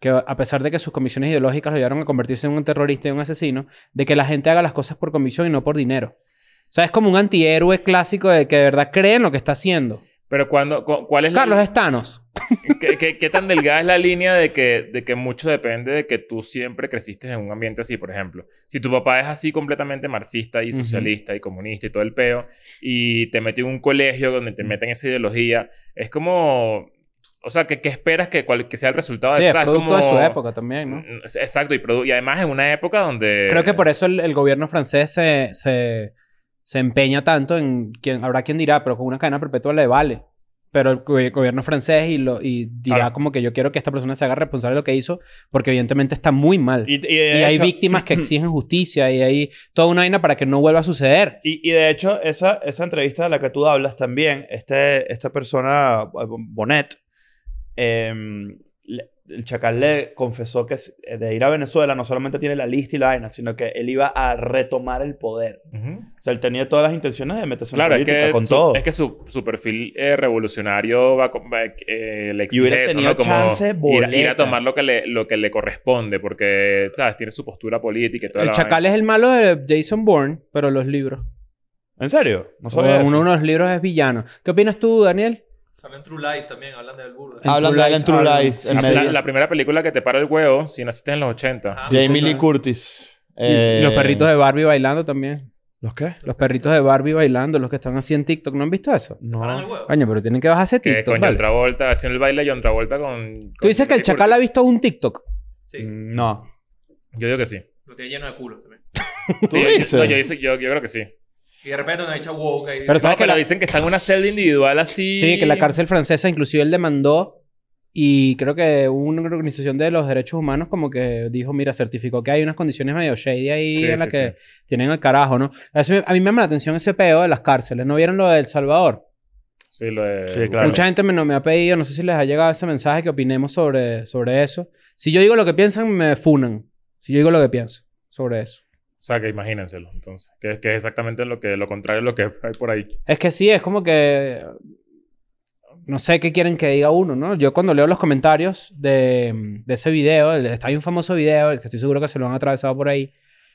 que a pesar de que sus comisiones ideológicas lo llevaron a convertirse en un terrorista y un asesino, de que la gente haga las cosas por comisión y no por dinero. O sea, es como un antihéroe clásico de que de verdad cree en lo que está haciendo. Pero cuando, ¿cuál es Carlos Estanos. ¿Qué, ¿Qué, tan delgada es la línea de que, de que mucho depende de que tú siempre creciste en un ambiente así, por ejemplo? Si tu papá es así completamente marxista y socialista y comunista y todo el peo, y te metió en un colegio donde te meten esa ideología, es como... O sea, ¿qué, esperas que, sea el resultado sí, de Es producto de su época también, ¿no? Exacto. Y, y además en una época donde... Creo que por eso el, el gobierno francés se... se se empeña tanto en quien habrá quien dirá, pero con una cadena perpetua le vale. Pero el gobierno francés y, lo, y dirá como que yo quiero que esta persona se haga responsable de lo que hizo, porque evidentemente está muy mal. Y, hay víctimas que exigen justicia y hay toda una vaina para que no vuelva a suceder. Y, de hecho, esa, esa entrevista de la que tú hablas también, este, esta persona, Bonnet em, el Chacal le confesó que eh, de ir a Venezuela no solamente tiene la lista y la vaina, sino que él iba a retomar el poder. O sea, él tenía todas las intenciones de meterse en política con todo. Es que su, perfil eh, revolucionario va, eh, y hubiera Como chance ir, a tomar lo que, le, lo que le corresponde, porque, ¿sabes? Tiene su postura política y todo. El Chacal es el malo de Jason Bourne, pero los libros. ¿En serio? No uno de los libros es villano. ¿Qué opinas tú, Daniel? Salen True Lies también, hablan de Burro. Hablan de True Lies. La, primera película que te para el huevo, si naciste en los 80. Ah, Jamie Lee Curtis. Y Los eh, perritos de Barbie bailando también. ¿Los qué? Los perritos de Barbie bailando, los que están así en TikTok. ¿No han visto eso? No. Coño, pero tienen que bajarse TikTok, con John haciendo el baile y otra vuelta con. Tú dices que el chacal ha visto un TikTok. Sí, mm, No. Yo digo que sí. lo tiene lleno de culo también. ¿Tú dices? yo creo que sí. Y de repente una hecha woke. Pero sabes que la... dicen que está en una celda individual así. Sí, que la cárcel francesa inclusive él demandó y creo que una organización de los derechos humanos como que dijo, mira, certificó que hay unas condiciones medio shady ahí en las que tienen el carajo, ¿no? A, mí me llama la atención ese peo de las cárceles. ¿No vieron lo del Salvador? Sí, lo de... Sí, claro. Mucha gente me, me ha pedido, no sé si les ha llegado ese mensaje que opinemos sobre, sobre eso. Si yo digo lo que piensan, me funan. Si yo digo lo que pienso sobre eso. O sea, que imagínenselo, entonces, que, que es exactamente lo, que, lo contrario de lo que hay por ahí. Es que sí, es como que no sé qué quieren que diga uno, ¿no? Yo cuando leo los comentarios de, ese video, está ahí un famoso video, que estoy seguro que se lo han atravesado por ahí,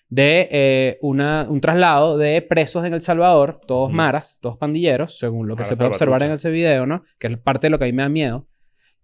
de eh, un traslado de presos en El Salvador, todos maras, todos pandilleros, según lo que se puede observar en ese video, ¿no? Que es parte de lo que a mí me da miedo.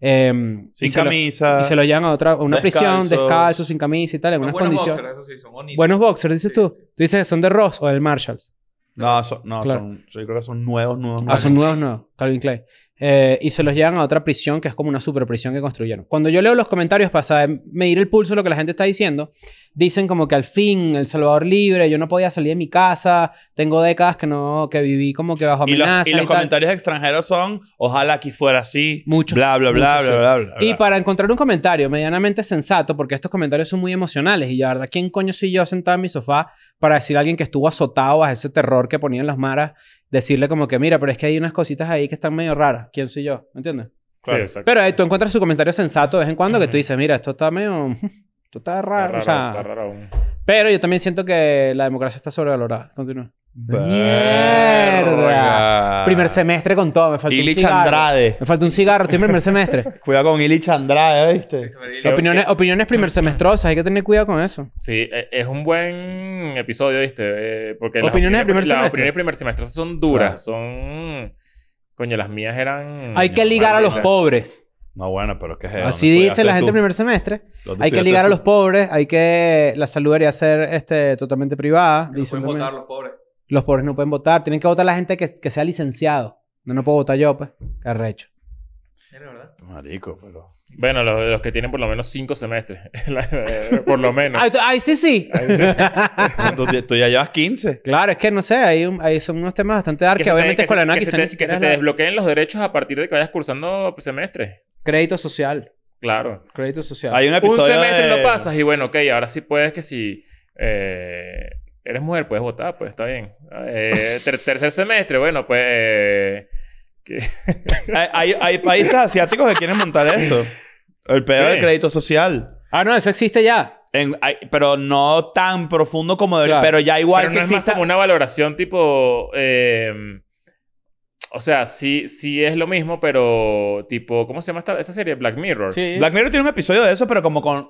Em, sin camisa. y se lo llevan a otra, una prisión, descalzo, sin camisa y tal, en unas condiciones. Boxers, Buenos boxers, dices tú. Tú dices son de Ross o del Marshalls. No, no son, yo creo que son nuevos, nuevos. nuevos. Ah, son nuevos, nuevos. Calvin Clay. Eh, y se los llevan a otra prisión que es como una super prisión que construyeron. Cuando yo leo los comentarios pasa medir el pulso de lo que la gente está diciendo, dicen como que al fin El Salvador libre, yo no podía salir de mi casa, tengo décadas que no que viví como que bajo amenaza. Y, y los comentarios extranjeros son, ojalá aquí fuera así, mucho, bla, bla, bla, bla, bla, bla, Y para encontrar un comentario medianamente sensato, porque estos comentarios son muy emocionales y la verdad, ¿quién coño soy yo sentado en mi sofá para decir a alguien que estuvo azotado a ese terror que ponían las maras, decirle como que, mira, pero es que hay unas cositas ahí que están medio raras, ¿quién soy yo? ¿Entiendes? Claro, exacto. Pero eh, tú encuentras su comentario sensato de vez en cuando que tú dices, mira, esto está medio... Esto está raro. Pero yo también siento que la democracia está sobrevalorada. Continúa. ¡Mierda! Primer semestre con todo. Me falta un cigarro. Andrade. Me falta un cigarro. Estoy en primer semestre. cuidado con Ilich Andrade, ¿viste? Este opiniones, opiniones primer semestrosas. Hay que tener cuidado con eso. Sí, e, es un buen episodio, ¿viste? Eh, porque Las opiniones primer semestre son duras. Son... Coño, las mías eran... Hay que ligar a los pobres. No, bueno, pero ¿qué es Así dice la gente primer semestre. Hay que ligar a los pobres, hay que... La salud debería ser este, totalmente privada. No pueden votar los pobres. Los pobres no pueden votar. Tienen que votar la gente que, sea licenciado. No, no puedo votar yo, pues. Carrecho. Es verdad. Marico, pero... Bueno, los, que tienen por lo menos cinco semestres. Eh, por lo menos. Ay, sí, sí. tú, ya llevas 15. Claro, es que no sé, ahí son unos temas bastante dark que, se te, que se te desbloqueen los derechos a partir de que vayas cursando semestres. Crédito social. Claro. Crédito social. Hay un episodio. Un semestre de... lo pasas y bueno, ok, ahora sí puedes que si. Eh, eres mujer, puedes votar, pues está bien. Eh, tercer semestre, bueno, pues. hay, países asiáticos que quieren montar eso. El pedo del crédito social. Ah, no, eso existe ya. pero no tan profundo como debería. Pero ya igual que exista... más como una valoración tipo. Eh, o sea, sí, sí es lo mismo, pero tipo, ¿cómo se llama esta, serie? Black Mirror. Black Mirror tiene un episodio de eso, pero como con,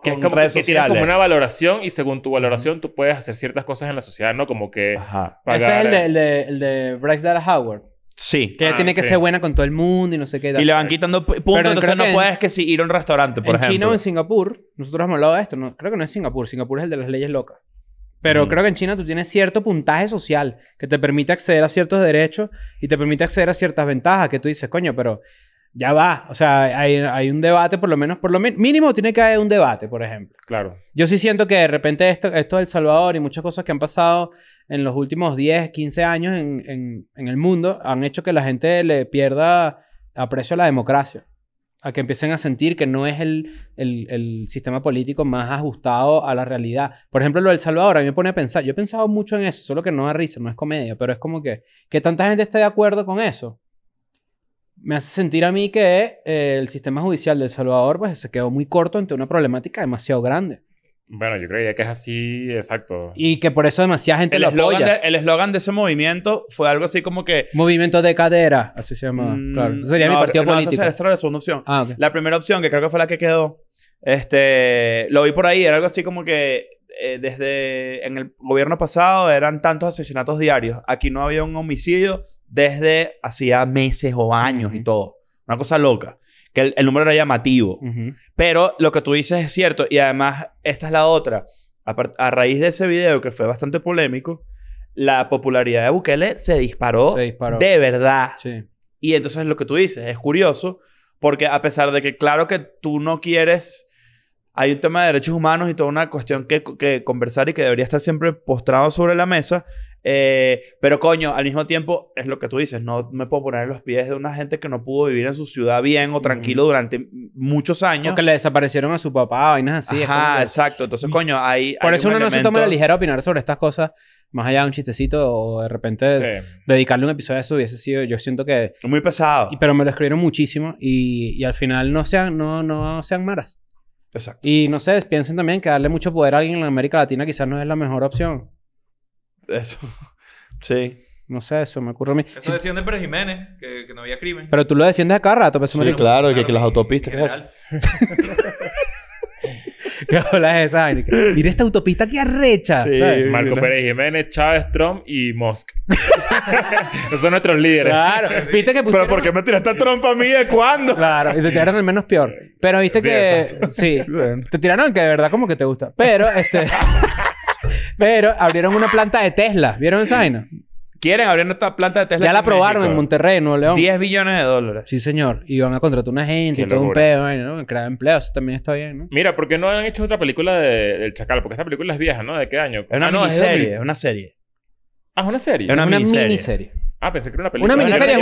una valoración y según tu valoración tú puedes hacer ciertas cosas en la sociedad, ¿no? Como que Ajá. Ese es el de, el Bryce Dallas Howard. Sí. Que ah, tiene que ser buena con todo el mundo y no sé qué. Y le van quitando puntos, entonces no puedes que si ir a un restaurante, por ejemplo. En China o en Singapur, nosotros hemos hablado de esto, no, creo que no es Singapur, Singapur es el de las leyes locas. Pero creo que en China tú tienes cierto puntaje social que te permite acceder a ciertos derechos y te permite acceder a ciertas ventajas que tú dices, coño, pero ya va. O sea, hay, un debate, por lo menos, por lo mínimo tiene que haber un debate, por ejemplo. Claro. Yo sí siento que de repente esto, esto de El Salvador y muchas cosas que han pasado en los últimos 10, 15 años en, en el mundo han hecho que la gente le pierda aprecio a la democracia a que empiecen a sentir que no es el, sistema político más ajustado a la realidad. Por ejemplo, lo del Salvador, a mí me pone a pensar, yo he pensado mucho en eso, solo que no es risa, no es comedia, pero es como que, que tanta gente esté de acuerdo con eso. Me hace sentir a mí que eh, el sistema judicial del Salvador pues, se quedó muy corto ante una problemática demasiado grande. Bueno, yo creía que es así, exacto. Y que por eso demasiada gente el lo eslogan el eslogan de ese movimiento fue algo así como que... Movimiento de cadera, así se llamaba. Mm, claro. Sería mi partido político. esa, era la segunda opción. Ah, la primera opción, que creo que fue la que quedó, este, lo vi por ahí, era algo así como que eh, desde en el gobierno pasado eran tantos asesinatos diarios. Aquí no había un homicidio desde hacía meses o años y todo. Una cosa loca el, número era llamativo. Pero lo que tú dices es cierto y además esta es la otra. A, raíz de ese video que fue bastante polémico, la popularidad de Bukele se disparó, de verdad. Y entonces lo que tú dices es curioso porque a pesar de que claro que tú no quieres hay un tema de derechos humanos y toda una cuestión que, que, conversar y que debería estar siempre postrado sobre la mesa. Eh, pero coño, al mismo tiempo, es lo que tú dices, no me puedo poner en los pies de una gente que no pudo vivir en su ciudad bien o tranquilo durante muchos años. O que le desaparecieron a su papá, vainas así. Ajá, exacto. Entonces, coño, hay. Por eso uno no se toma la ligera opinar sobre estas cosas, más allá de un chistecito o de repente dedicarle un episodio a eso hubiese sido. Yo siento que. Muy pesado. pero me lo escribieron muchísimo y, al final no sean, no, no sean maras. Exacto. Y no sé, piensen también que darle mucho poder a alguien en América Latina quizás no es la mejor opción. Eso. Sí. No sé, eso me ocurre a mí. Eso defiende de Pérez Jiménez, que, no había crimen. Pero tú lo defiendes a cada rato, pues, sí, claro, que, que las autopistas. ¿Qué hola es esa? Mira esta autopista que arrecha. Sí, Marco Pérez Jiménez, Chávez, Trump y Musk. Esos son nuestros líderes. Claro. ¿Viste que pusieron... ¿Pero por qué me tiraste a Trump a mí? ¿De cuándo? Claro. Y te tiraron el menos peor. Pero viste que... Sí. Te tiraron el que de verdad como que te gusta. Pero, este... Pero abrieron una planta de Tesla. ¿Vieron esa vaina? Quieren abrir una planta de Tesla. Ya la probaron en, Monterrey, Nuevo León. 10 billones de dólares. Sí, señor. Y van a contratar una gente y todo un pedo, Crear empleos, eso también está bien, ¿no? Mira, ¿por qué no han hecho otra película de, del Chacal? Porque esta película es vieja, ¿no? ¿De qué año? Es una ah, una serie. Ah, es una serie. Es una, es miniserie. Ah, pensé que era una película. Una miniserie,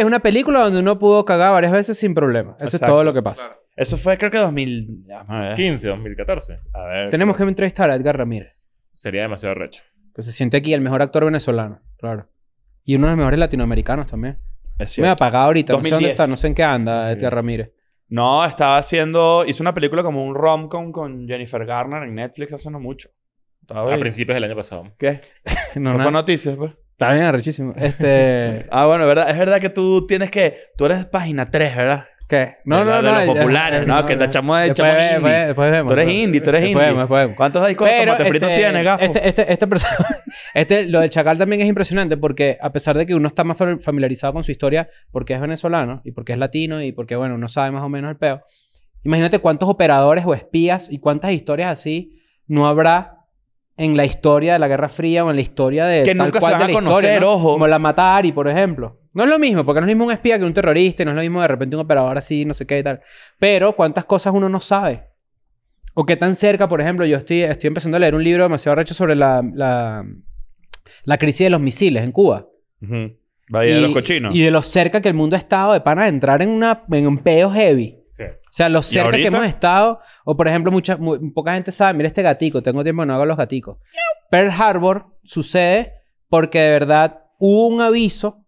es, una, película donde uno pudo cagar varias veces sin problema. Eso es todo lo que pasa. Eso fue creo que 2015, 2014. A ver. Tenemos que entrevistar a Edgar Ramírez. Sería demasiado recho. Que se siente aquí el mejor actor venezolano, claro. Y uno de los mejores latinoamericanos también. Es cierto. Me ha apagado ahorita, no sé dónde está, no sé en qué anda Edgar Ramírez. No, estaba haciendo, hizo una película como un rom-com con Jennifer Garner en Netflix hace no mucho. a principios del año pasado. ¿Qué? no, fue noticias, pues. Está bien arrechísimo. Este... ah, bueno, ¿verdad? es verdad que tú tienes que... Tú eres página 3, ¿verdad? ¿Qué? No, no, no. De los populares, ¿no? que te chamo de chamo Después, vemos, tú eres indie, tú eres indie. después vemos. ¿Cuántos discos de tomate frito este, tienes, gafo? Este, este, este, persona, este, lo de Chacal también es impresionante porque a pesar de que uno está más familiarizado con su historia porque es venezolano y porque es latino y porque, bueno, uno sabe más o menos el peo. Imagínate cuántos operadores o espías y cuántas historias así no habrá en la historia de la Guerra Fría o en la historia de que tal nunca cual la a conocer, Como la por ejemplo. No es lo mismo, porque no es lo mismo un espía que un terrorista, no es lo mismo de repente un operador así, no sé qué y tal. Pero cuántas cosas uno no sabe. O qué tan cerca, por ejemplo, yo estoy, estoy empezando a leer un libro demasiado arrecho sobre la, la, crisis de los misiles en Cuba. de los cochinos. Y de lo cerca que el mundo ha estado de pana entrar en, una, en un peo heavy. O sea, lo cerca que hemos estado, o por ejemplo, mucha, poca gente sabe, mira este gatico, tengo tiempo que no hago los gaticos. Pearl Harbor sucede porque de verdad hubo un aviso,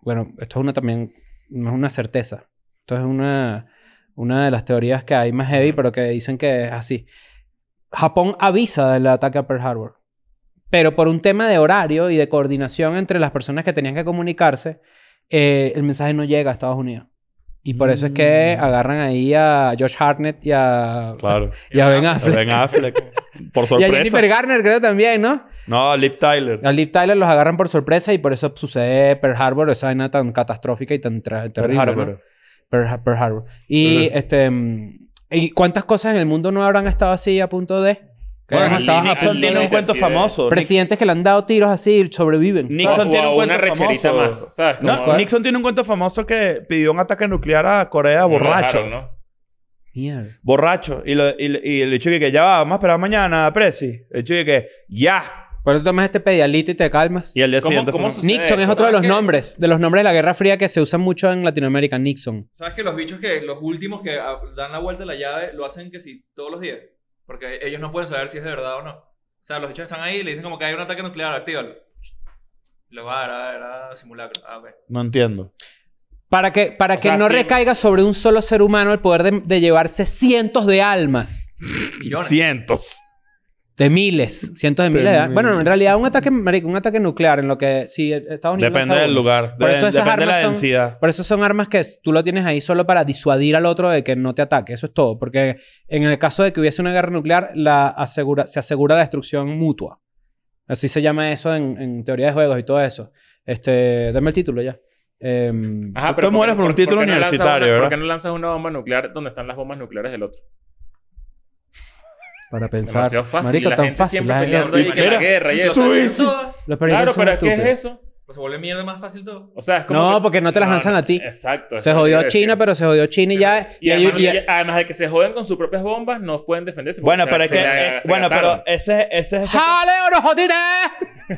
bueno, esto es una también, no es una certeza, esto es una, una de las teorías que hay más heavy, pero que dicen que es así. Japón avisa del ataque a Pearl Harbor, pero por un tema de horario y de coordinación entre las personas que tenían que comunicarse, eh, el mensaje no llega a Estados Unidos. Y por eso es que mm. agarran ahí a Josh Hartnett y a, claro. y a Ben Affleck. A ben Affleck. por sorpresa. Y a Jennifer Garner, creo también, ¿no? No, a Liv Tyler. A Liv Tyler los agarran por sorpresa y por eso sucede Pearl Harbor, esa vaina tan catastrófica y tan terrible. Pearl Harbor. ¿no? Pearl, Harbor. Y este. Mm, ¿Y cuántas cosas en el mundo no habrán estado así a punto de? Nixon tiene un cuento famoso. Presidentes que le han dado tiros así y sobreviven. Nixon ah, tiene un cuento famoso. Nixon tiene un cuento famoso que pidió un ataque nuclear a Corea borracho. ¿no? Mierda. Borracho. Y, el hecho que ya va, vamos a esperar mañana, Presi. El hecho que ya. Por eso tomas este pedialito y te calmas. Y el día siguiente. Nixon es otro de los nombres, de los nombres de la Guerra Fría que se usan mucho en Latinoamérica, Nixon. ¿Sabes que los bichos que los últimos que ah, dan la vuelta a la llave lo hacen que sí todos los días? Porque ellos no pueden saber si es de verdad o no. O sea, los hechos están ahí y le dicen como que hay un ataque nuclear, activo Lo va a dar, era simulacro. Ah, no entiendo. Para que, para que no pues. recaiga sobre un solo ser humano el poder de, llevarse cientos de almas. Cientos. De miles, mm. cientos de, miles. Bueno, en realidad un ataque, un ataque nuclear en lo que si Estados Unidos... Depende del lugar, depende de la densidad. Por eso son armas que tú lo tienes ahí solo para disuadir al otro de que no te ataque, eso es todo. Porque en el caso de que hubiese una guerra nuclear, la se asegura la destrucción mutua. Así se llama eso en, teoría de juegos y todo eso. Este, dame el título ya. Eh, Ajá, tú mueres por, un título universitario, ¿verdad? ¿Por qué no lanzas una bomba nuclear donde están las bombas nucleares del otro? para pensar. Demasiado fácil. Marico, la tan gente fácil. Siempre peleando que la guerra y eso. Claro, pero ¿qué es eso? Pues se vuelve mierda más fácil todo. O sea, es como. No, porque no te las lanzan a ti. Exacto. Se jodió a China, este- pero se jodió China y ya. Y, además, de que se joden con sus propias bombas, no pueden defenderse. Eh, bueno, pero es que. bueno, pero ese, ese es. ¡Jale,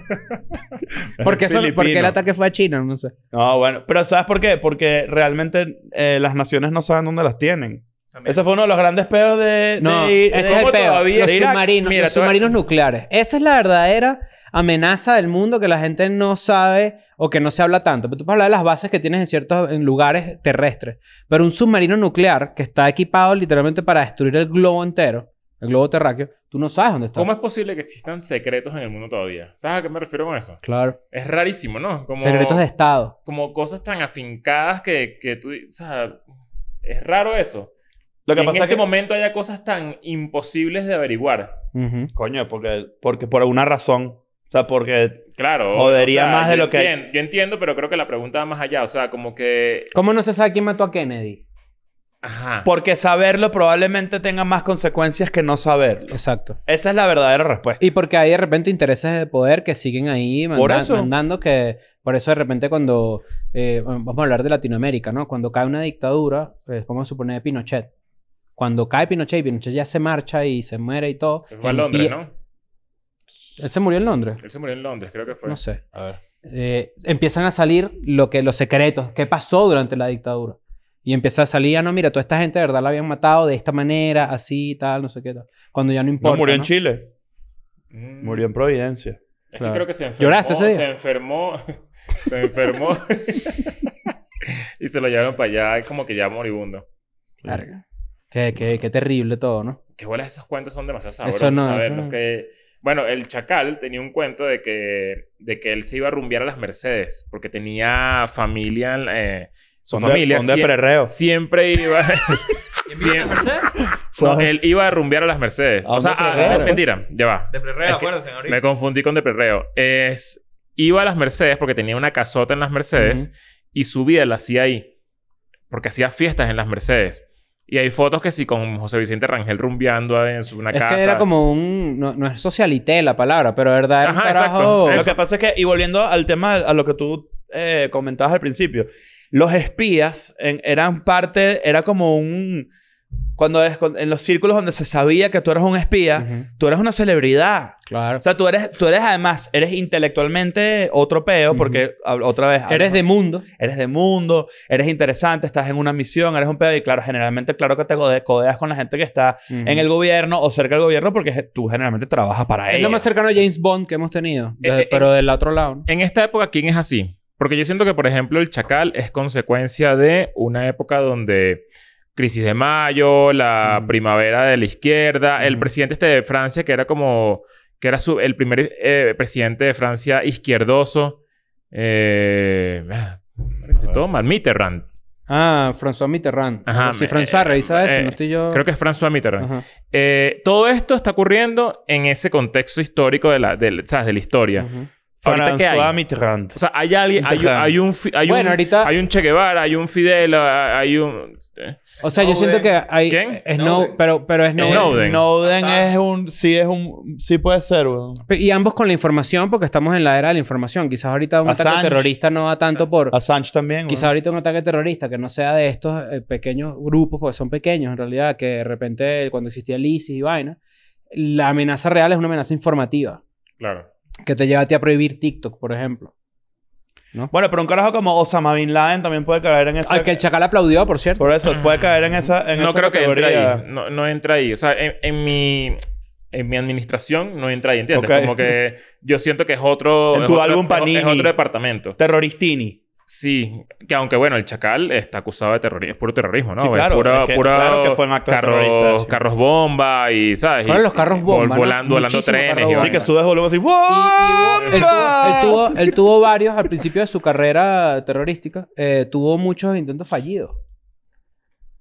porque, eso, porque el ataque fue a China, no sé. No, bueno. Pero ¿sabes por qué? Porque realmente eh, las naciones no saben dónde las tienen. Eso Ese fue uno de los grandes peos de, no, es el peo, los submarinos, nucleares. Esa es la verdadera amenaza del mundo que la gente no sabe o que no se habla tanto. Pero tú puedes hablar de las bases que tienes en ciertos lugares terrestres. Pero un submarino nuclear que está equipado literalmente para destruir el globo entero, el globo terráqueo, tú no sabes dónde está. ¿Cómo es posible que existan secretos en el mundo todavía? ¿Sabes a qué me refiero con eso? Claro. Es rarísimo, ¿no? secretos de Estado. Como cosas tan afincadas que, tú... es raro eso. Lo que que en este momento haya cosas tan imposibles de averiguar. Coño, porque, porque por alguna razón. O sea, porque claro, jodería más de lo que... yo entiendo, pero creo que la pregunta va más allá. O sea, como que... ¿Cómo no se sabe quién mató a Kennedy? Ajá. Porque saberlo probablemente tenga más consecuencias que no saberlo. Exacto. Esa es la verdadera respuesta. Y porque hay de repente intereses de poder que siguen ahí por mandando que... Por eso de repente cuando... Eh, vamos a hablar de Latinoamérica, ¿no? Cuando cae una dictadura, pues, vamos a suponer Pinochet. Cuando cae Pinochet Pinochet ya se marcha y se muere y todo. Se fue a Londres, ¿no? Él se murió en Londres. Él se murió en Londres, creo que fue. No sé. A ver. Eh, empiezan a salir lo que, los secretos, qué pasó durante la dictadura. Y empieza a salir, ah, no, mira, toda esta gente de verdad la habían matado de esta manera, así, tal, no sé qué tal. Cuando ya no importa. No murió en Chile. Mm. Murió en Providencia. Es que creo que se enfermó. ¿Lloraste ese Se enfermó. se enfermó. y se lo llevaron para allá, como que ya moribundo. Larga. Qué, qué terrible todo, ¿no? Qué bolas esos cuentos son demasiado sabrosos. Eso no, Bueno, el Chacal tenía un cuento de que, de que él se iba a rumbear a las Mercedes porque tenía familia... Eh, su familia... De, siempre iba... siempre, no, él iba a rumbear a las Mercedes. o sea, a, ah, mentira, ya va. De perreo, acuérdense. Me confundí con de perreo Es, iba a las Mercedes porque tenía una casota en las Mercedes y su vida la hacía ahí. Porque hacía fiestas en las Mercedes. Y hay fotos que sí con José Vicente Rangel rumbeando en una casa... es Que era como un. No, es socialité la palabra, pero verdad. Ajá, exacto. Lo que pasa es que, y volviendo al tema, a lo que tú eh, comentabas al principio, los espías eran parte. Era como un cuando eres en los círculos donde se sabía que tú eres un espía, tú eres una celebridad. Claro. O sea, tú eres, tú eres además, eres intelectualmente otro peo, porque otra vez. Eres de mundo. Eres de mundo, eres interesante, estás en una misión, eres un peo, y claro, generalmente, claro que te codeas con la gente que está en el gobierno o cerca del gobierno, porque tú generalmente trabajas para él. Es lo más cercano a James Bond que hemos tenido, eh, eh, pero del otro lado. En esta época, ¿quién es así? Porque yo siento que, por ejemplo, el chacal es consecuencia de una época donde crisis de mayo, la primavera de la izquierda, el presidente este de Francia que era como que era su, el primer eh, presidente de Francia izquierdoso, eh, se ah, toma? Mitterrand. Ah, François Mitterrand. Ajá, sí François revisa eh, eso, eh, no estoy yo... Creo que es François Mitterrand. todo esto está ocurriendo en ese contexto histórico de la, de, De la historia. O sea, hay alguien, hay, un, hay, un, hay un Che Guevara, hay un Fidel, ah, hay un... Este, o sea, yo siento que hay... ¿Quién? pero, pero Snowden. Snowden, es un... Sí es un... Sí puede ser, Y ambos con la información, porque estamos en la era de la información. Quizás ahorita un ataque terrorista no va tanto por... también, Quizás ahorita un ataque terrorista que no sea de estos eh, pequeños grupos, porque son pequeños en realidad, que de repente cuando existía el ISIS y vaina, la amenaza real es una amenaza informativa. Claro que te lleva a ti a prohibir TikTok, por ejemplo. ¿No? Bueno, pero un carajo como Osama Bin Laden también puede caer en esa... Al que el chacal aplaudió, por cierto. Por eso, puede caer en esa No creo que entre ahí. No, no, entra ahí. O sea, en, mi... En mi administración no entra ahí, ¿entiendes? Como que yo siento que es otro... En tu álbum Panini. Es otro departamento. Terroristini. Sí, que aunque bueno, el Chacal está acusado de terrorismo, es puro terrorismo, ¿no? claro, claro que fue un acto carros, carros bomba y, ¿sabes? Bueno, los carros bomba. volando, volando trenes. Y sí, que volumen así. ¡Bomba! Y, él, tuvo, él, tuvo, varios al principio de su carrera terrorística. Eh, tuvo muchos intentos fallidos.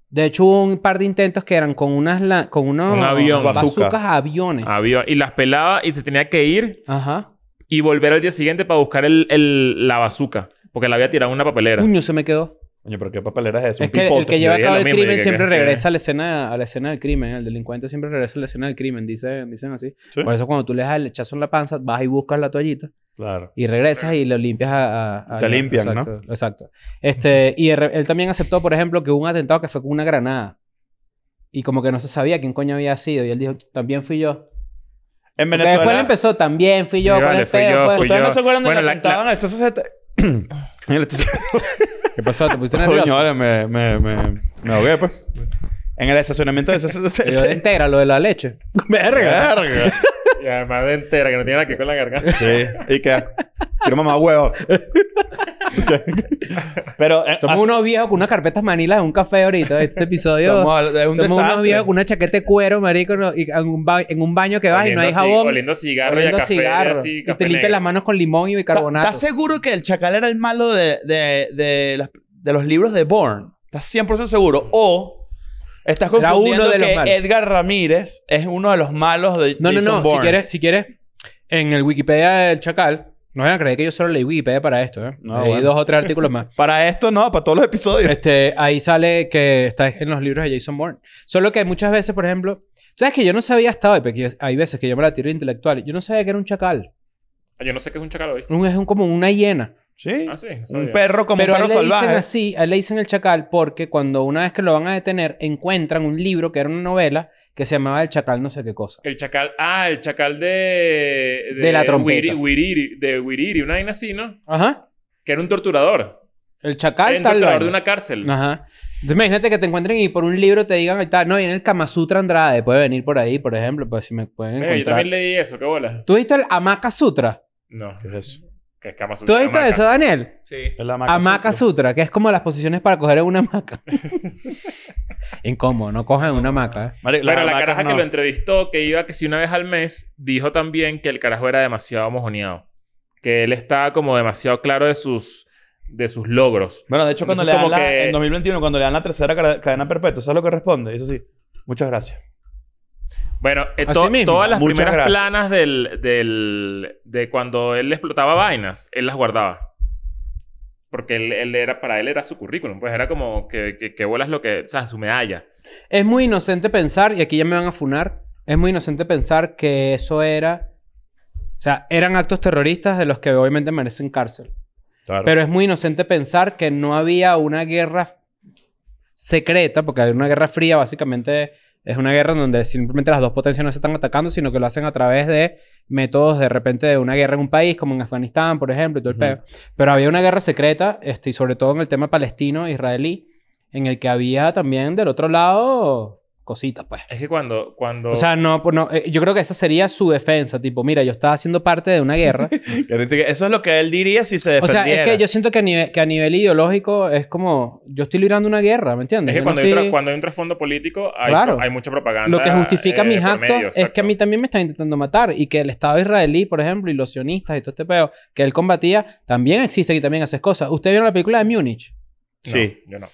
De hecho, hubo un par de intentos que eran con unas con unos un avión. Bazookas. aviones. Y las pelaba y se tenía que ir. Ajá. Y volver al día siguiente para buscar la bazuca. Porque la había tirado en una papelera. ¡Uño! se me quedó. Coño, pero qué papelera es eso. Es que el que lleva a cabo el crimen siempre regresa a la escena, a la escena del crimen. El delincuente siempre regresa a la escena del crimen, dicen, dicen así. Por eso cuando tú le das el echazo en la panza, vas y buscas la toallita. Claro. Y regresas y lo limpias a... Te limpian, ¿no? Exacto. Este, y él, también aceptó, por ejemplo, que hubo un atentado que fue con una granada. Y como que no se sabía quién coño había sido. Y él dijo, también fui yo. En Venezuela. después empezó, también fui yo. con el pues?". no se acuerdan ¿Qué pasó? ¿Te pusiste nervioso? ahora me, me, me, me ahogué, pues. En el estacionamiento de eso. entera lo de la leche. Verga. Verga. Y además de entera, que no tiene nada que ver con la garganta. Sí. Y que... Quiero mamá huevo. Pero... Eh, Somos unos viejos con unas carpetas manila en un café ahorita. Este episodio... Somos unos viejos con una chaqueta de cuero, marico, y en, un baño que vas y no hay jabón jabón. Oliendo cigarro y a café. así, y te limpias las manos con limón y bicarbonato. ¿Estás seguro que el chacal era el malo de, de, de de los libros de Bourne? ¿Estás 100% seguro? O Estás confundiendo que Edgar Ramírez es uno de los malos de No, Jason no, no. Bourne. Si quieres, si quieres, en el Wikipedia del Chacal, no vayan a creer que yo solo leí Wikipedia para esto, ¿eh? dos o tres artículos más. Para esto no, para todos los episodios. Este, ahí sale que está en los libros de Jason Bourne. Solo que muchas veces, por ejemplo, ¿sabes que yo no sabía hasta hoy? Porque hay veces que yo me la tiro intelectual. Yo no sabía que era un chacal. Ah, yo no sé qué es un chacal hoy. es un- como una hiena. Sí. Ah, sí un perro como perro Le dicen así, le dicen el chacal porque cuando una vez que lo van a detener encuentran un libro que era una novela que se llamaba El chacal no sé qué cosa. El chacal, ah, el chacal de de, la trompeta. de Wiriri, una vaina así, ¿no? Ajá. Que era un torturador. El chacal era un torturador de una cárcel. Ajá. Entonces imagínate que te encuentren y por un libro te digan, ahí no, viene el Kama Sutra Andrade, puede venir por ahí, por ejemplo, pues si me pueden encontrar. yo también leí eso, qué bola. ¿Tú viste el Amaka Sutra? No. ¿Qué es eso? ¿Tú has visto eso, Daniel? Sí. la hamaca sutra. que es como las posiciones para coger en una hamaca. Incómodo, no cojan una hamaca. la caraja que lo entrevistó, que iba que si una vez al mes, dijo también que el carajo era demasiado mojoneado. Que él estaba como demasiado claro de sus, de sus logros. Bueno, de hecho, cuando le dan la, en 2021, cuando le dan la tercera cadena perpetua, ¿sabes lo que responde? eso sí, muchas gracias. Bueno, eh, todas las primeras planas de cuando él explotaba vainas, él las guardaba. Porque él, era, para él era su currículum. Pues era como que, que, que lo que... O sea, su medalla. Es muy inocente pensar, y aquí ya me van a funar, es muy inocente pensar que eso era... O sea, eran actos terroristas de los que obviamente merecen cárcel. Claro. Pero es muy inocente pensar que no había una guerra secreta, porque había una guerra fría básicamente es una guerra en donde simplemente las dos potencias no se están atacando, sino que lo hacen a través de métodos de repente de una guerra en un país, como en Afganistán, por ejemplo, y todo el Pero había una guerra secreta, este, y sobre todo en el tema palestino-israelí, en el que había también del otro lado cositas, pues. Es que cuando, cuando... O sea, no, pues, no eh, yo creo que esa sería su defensa, tipo, mira, yo estaba haciendo parte de una guerra. Eso es lo que él diría si se defendiera. O sea, es que yo siento que a nivel, que a nivel ideológico es como, yo estoy librando una guerra, ¿me entiendes? Es que cuando, hay un trasfondo político hay, hay mucha propaganda. Lo que justifica eh, mis actos es que a mí también me están intentando matar y que el Estado israelí, por ejemplo, y los sionistas y todo este peo que él combatía, también existe y también haces cosas. usted vieron la película de Múnich? Sí. yo no.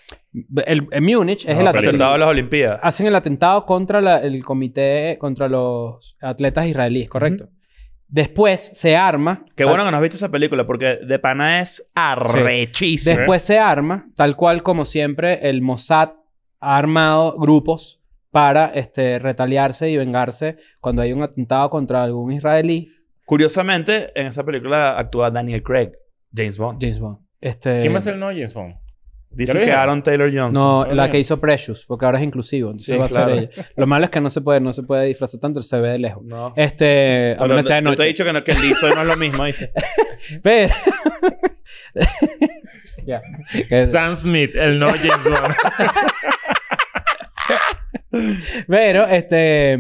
en Múnich es el atentado de las Olimpiadas. Hacen el atentado contra el comité, contra los atletas israelíes, correcto. Después se arma. Qué bueno que no has visto esa película, porque de pana es arrechísimo, ¿eh? Después se arma, tal cual como siempre, el Mossad ha armado grupos para este, retaliarse y vengarse cuando hay un atentado contra algún israelí. Curiosamente, en esa película actúa Daniel Craig, James Bond. James Bond. Este... ¿Quién más es el no James Bond? Dice que Aaron Taylor Johnson. No, la que hizo Precious, porque ahora es inclusivo. Entonces va a ser ella. Lo malo es que no se puede, no se puede disfrazar tanto, se ve de lejos. No. Este, a menos te he dicho que, el liso no es lo mismo, ¿viste? Pero. ya. Sam Smith, el no James Pero, este.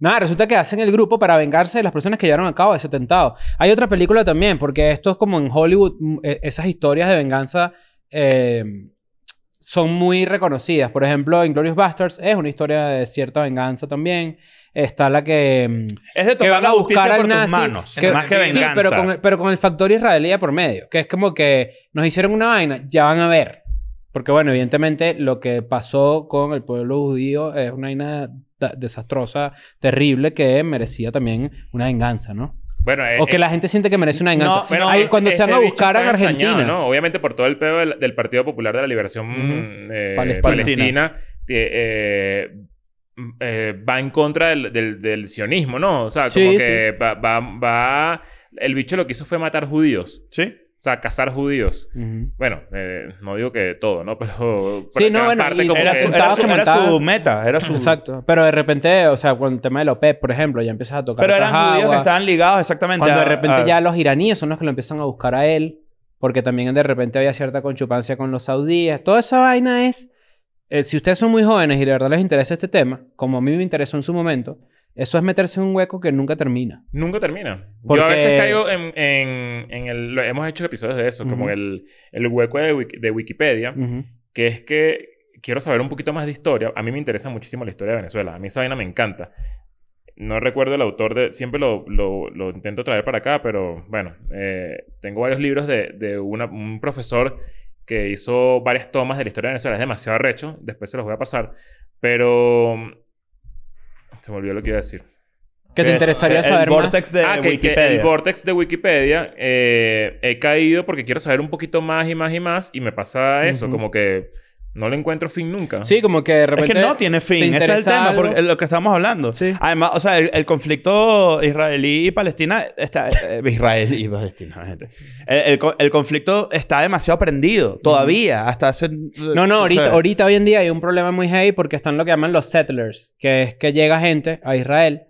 Nada, resulta que hacen el grupo para vengarse de las personas que llevaron a cabo ese atentado. Hay otra película también, porque esto es como en Hollywood, mm, e-, esas historias de venganza eh, son muy reconocidas. Por ejemplo, en Glorious Bastards es una historia de cierta venganza también. Está la que. Mm, es de que van a buscar por tus manos. más que venganza. pero con, el factor israelí por medio. Que es como que nos hicieron una vaina, ya van a ver. Porque, bueno, evidentemente lo que pasó con el pueblo judío es una vaina desastrosa, terrible, que merecía también una venganza, ¿no? Eh, o que eh, la gente siente que merece una venganza. cuando se van a buscar en Argentina. ¿no? Obviamente por todo el pedo del, Partido Popular de la Liberación eh, Palestina, va en contra del, sionismo, ¿no? O sea, como que va, El bicho lo que hizo fue matar judíos. Sí. O sea, cazar judíos. Bueno, eh, no digo que todo, ¿no? Pero... sí, no, bueno. Parte como era, su, meta. Exacto. Pero de repente, o sea, con el tema de la por ejemplo, ya empiezas a tocar Pero eran judíos que estaban ligados exactamente Cuando de repente ya los iraníes son los que lo empiezan a buscar a él. Porque también de repente había cierta conchupancia con los saudíes. Toda esa vaina es... Eh, si ustedes son muy jóvenes y de verdad les interesa este tema, como a mí me interesó en su momento... Eso es meterse en un hueco que nunca termina. Nunca termina. Yo a veces caigo en, en, en el... Hemos hecho episodios de eso, como el, el hueco de, Wikipedia, que es que quiero saber un poquito más de historia. A mí me interesa muchísimo la historia de Venezuela. A mí esa vaina me encanta. No recuerdo el autor de... Siempre lo, intento traer para acá, pero bueno, eh, tengo varios libros de, de un profesor que hizo varias tomas de la historia de Venezuela. Es demasiado recho, después se los voy a pasar. Pero se me olvidó lo que iba a decir. ¿Qué te interesaría saber el vortex De ah, que, el vortex de Wikipedia eh, he caído porque quiero saber un poquito más y más y más y me pasa eso, como que no le encuentro fin nunca. Sí, como que de repente. Es que no tiene fin. Ese es el tema, lo que estamos hablando. Además, o sea, el, conflicto israelí y palestina está. Eh, y palestina, gente. El, conflicto está demasiado prendido todavía. Hasta hace. No, no, ahorita, hoy en día hay un problema muy heavy porque están lo que llaman los settlers, que es que llega gente a Israel,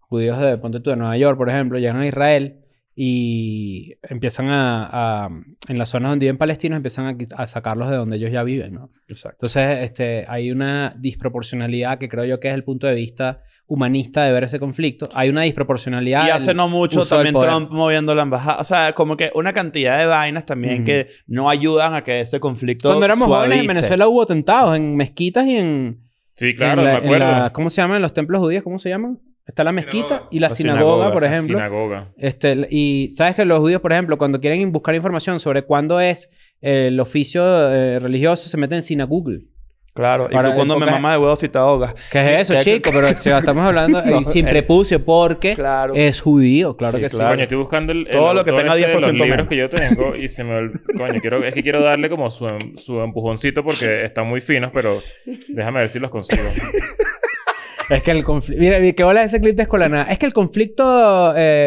judíos de Ponte tú de Nueva York, por ejemplo, llegan a Israel y empiezan a, en las zonas donde viven palestinos empiezan a, sacarlos de donde ellos ya viven, ¿no? Exacto. Entonces, este, hay una disproporcionalidad que creo yo que es el punto de vista humanista de ver ese conflicto. Hay una disproporcionalidad. Y hace no mucho también Trump moviendo la embajada, o sea, como que una cantidad de vainas también que no ayudan a que ese conflicto Cuando éramos jóvenes en Venezuela hubo atentados en mezquitas y en Sí, claro, me acuerdo. ¿Cómo se llaman los templos judíos? ¿Cómo se llaman? Está la mezquita y la, sinagoga, por ejemplo. Sinagoga. Este, y sabes que los judíos, por ejemplo, cuando quieren buscar información sobre cuándo es eh, el oficio eh, religioso, se meten en Google. Claro, y tú cuando me mamá de huevos si te ahogas. ¿Qué es eso, chico? pero estamos hablando eh, sin prepucio porque es judío, claro que claro. sí. Coño, estoy buscando el, todo lo que tenga 10% este de los libros menos. que yo tengo y se me coño, quiero, es que quiero darle como su, em, su empujoncito porque están muy finos, pero déjame ver si los consigo. es que el conflicto. Mira, que bola ese clip de Nada. Es que el conflicto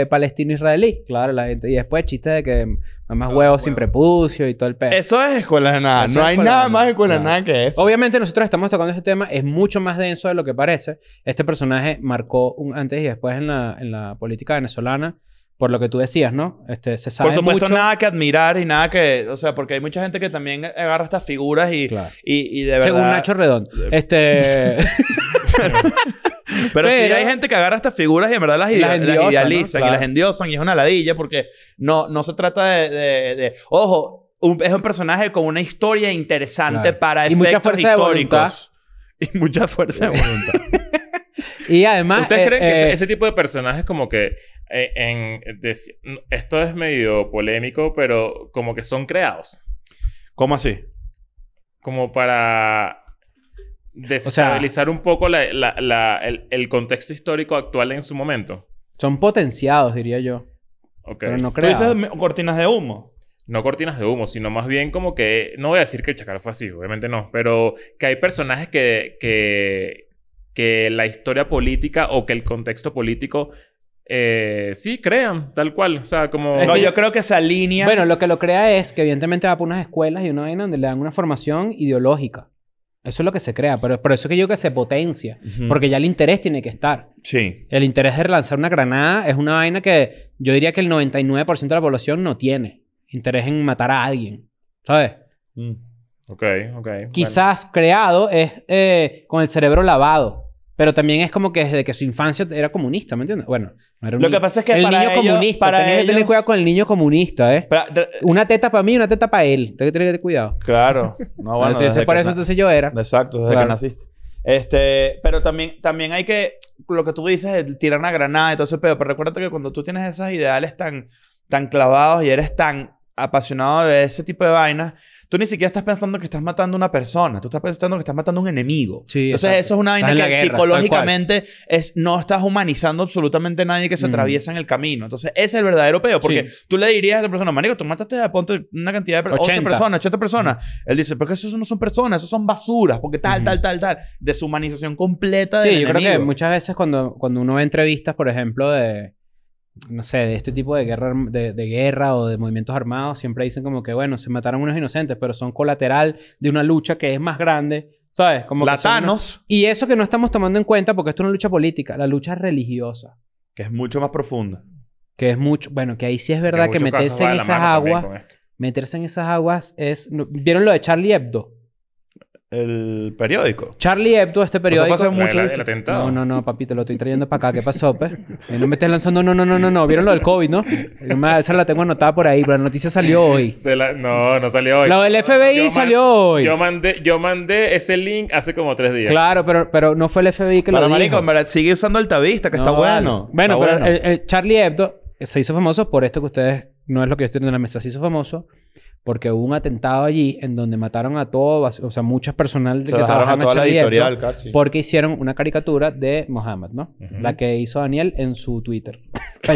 palestino-israelí. Claro, la gente. Y después chiste de que más ah, huevos sin prepucio y todo el pedo. Eso es Escuela Nada. no hay nada más de Nada que eso. Obviamente, nosotros estamos tocando este tema. Es mucho más denso de lo que parece. Este personaje marcó un antes y después en la, en la política venezolana por lo que tú decías, ¿no? Este, se sabe Por supuesto, nada que admirar y nada que... O sea, porque hay mucha gente que también agarra estas figuras y... Claro. Y, de verdad... Según Nacho Redón. Eh, este... Pero, sí hay gente que agarra estas figuras y en verdad las, las, idealizan y las endiosan y es una ladilla porque no, no se trata de... Ojo, es un personaje con una historia interesante para y mucha fuerza históricos. y mucha fuerza de voluntad. Y además. ¿Ustedes creen que eh, eh, ese, tipo de personajes, como que. Eh, esto es medio polémico, pero como que son creados. ¿Cómo así? Como para desestabilizar un poco el, contexto histórico actual en su momento. Son potenciados, diría yo. Pero no creo. ¿Tú dices cortinas de humo? No cortinas de humo, sino más bien como que... No voy a decir que el Chacal fue así, obviamente no. Pero que hay personajes que... que, la historia política o que el contexto político eh, sí, crean, tal cual. O sea, como. No, yo creo que esa línea. Bueno, lo que lo crea es que, evidentemente, va por unas escuelas y una vaina donde le dan una formación ideológica. Eso es lo que se crea, pero por eso que yo que se potencia, porque ya el interés tiene que estar. Sí. El interés de lanzar una granada es una vaina que yo diría que el 99% de la población no tiene interés en matar a alguien, ¿sabes? Mm. Ok, ok. Quizás creado es eh, con el cerebro lavado. Pero también es como que desde que su infancia era comunista, ¿me entiendes? Bueno, era un Lo que pasa es que el niño comunista, para que tener cuidado con el niño comunista, ¿eh? Una teta para mí y una teta para él. Tengo que tener cuidado. Claro. No, bueno, a si ese eso entonces yo era. Exacto, desde que naciste. Este, pero también, también hay que, lo que tú dices, el tirar una granada y todo ese pedo, pero recuérdate que cuando tú tienes esos ideales tan, tan clavados y eres tan apasionado de ese tipo de vainas, tú ni siquiera estás pensando que estás matando a una persona, tú estás pensando que estás matando a un enemigo. Entonces, eso es una vaina que psicológicamente es, no estás humanizando absolutamente a nadie que se mm. atraviesa en el camino. Entonces, ese es el verdadero peo, porque tú le dirías a esa persona, Marico, tú mataste a ponte una cantidad de personas. 80. personas, 80 mm. personas. Él dice, pero esos no son personas, esos son basuras, porque tal, tal, tal, tal. Deshumanización completa de Sí, yo creo que muchas veces cuando, cuando uno ve entrevistas, por ejemplo, de no sé, de este tipo de guerra, de, guerra o de movimientos armados, siempre dicen como que, bueno, se mataron unos inocentes, pero son colateral de una lucha que es más grande, ¿sabes? Como Latanos. Y eso que no estamos tomando en cuenta, porque esto es una lucha política, la lucha religiosa. Que es mucho más profunda. Que es mucho, bueno, que ahí sí es verdad que, que meterse en esas aguas, meterse en esas aguas es, ¿vieron lo de Charlie Hebdo? el periódico. Charlie Hebdo, este periódico. Eso mucho. no, no, no, papito, lo estoy trayendo para acá. ¿Qué pasó, pues? no me estés lanzando, no, no, no, no, no. ¿Vieron lo del COVID, no? Esa la tengo anotada por ahí, pero la noticia salió hoy. no, no salió hoy. No, el FBI salió hoy. Yo mandé, yo mandé ese link hace como tres días. Claro, pero, pero no fue el FBI que lo mandó. Pero marico, sigue usando altavista, que está bueno. Bueno, pero Charlie Hebdo se hizo famoso por esto que ustedes... No es lo que yo estoy en la mesa. Se hizo famoso porque hubo un atentado allí en donde mataron a todos, o sea, muchas personas de que trabajaban en editorial Porque hicieron una caricatura de Mohammed, ¿no? La que hizo Daniel en su Twitter.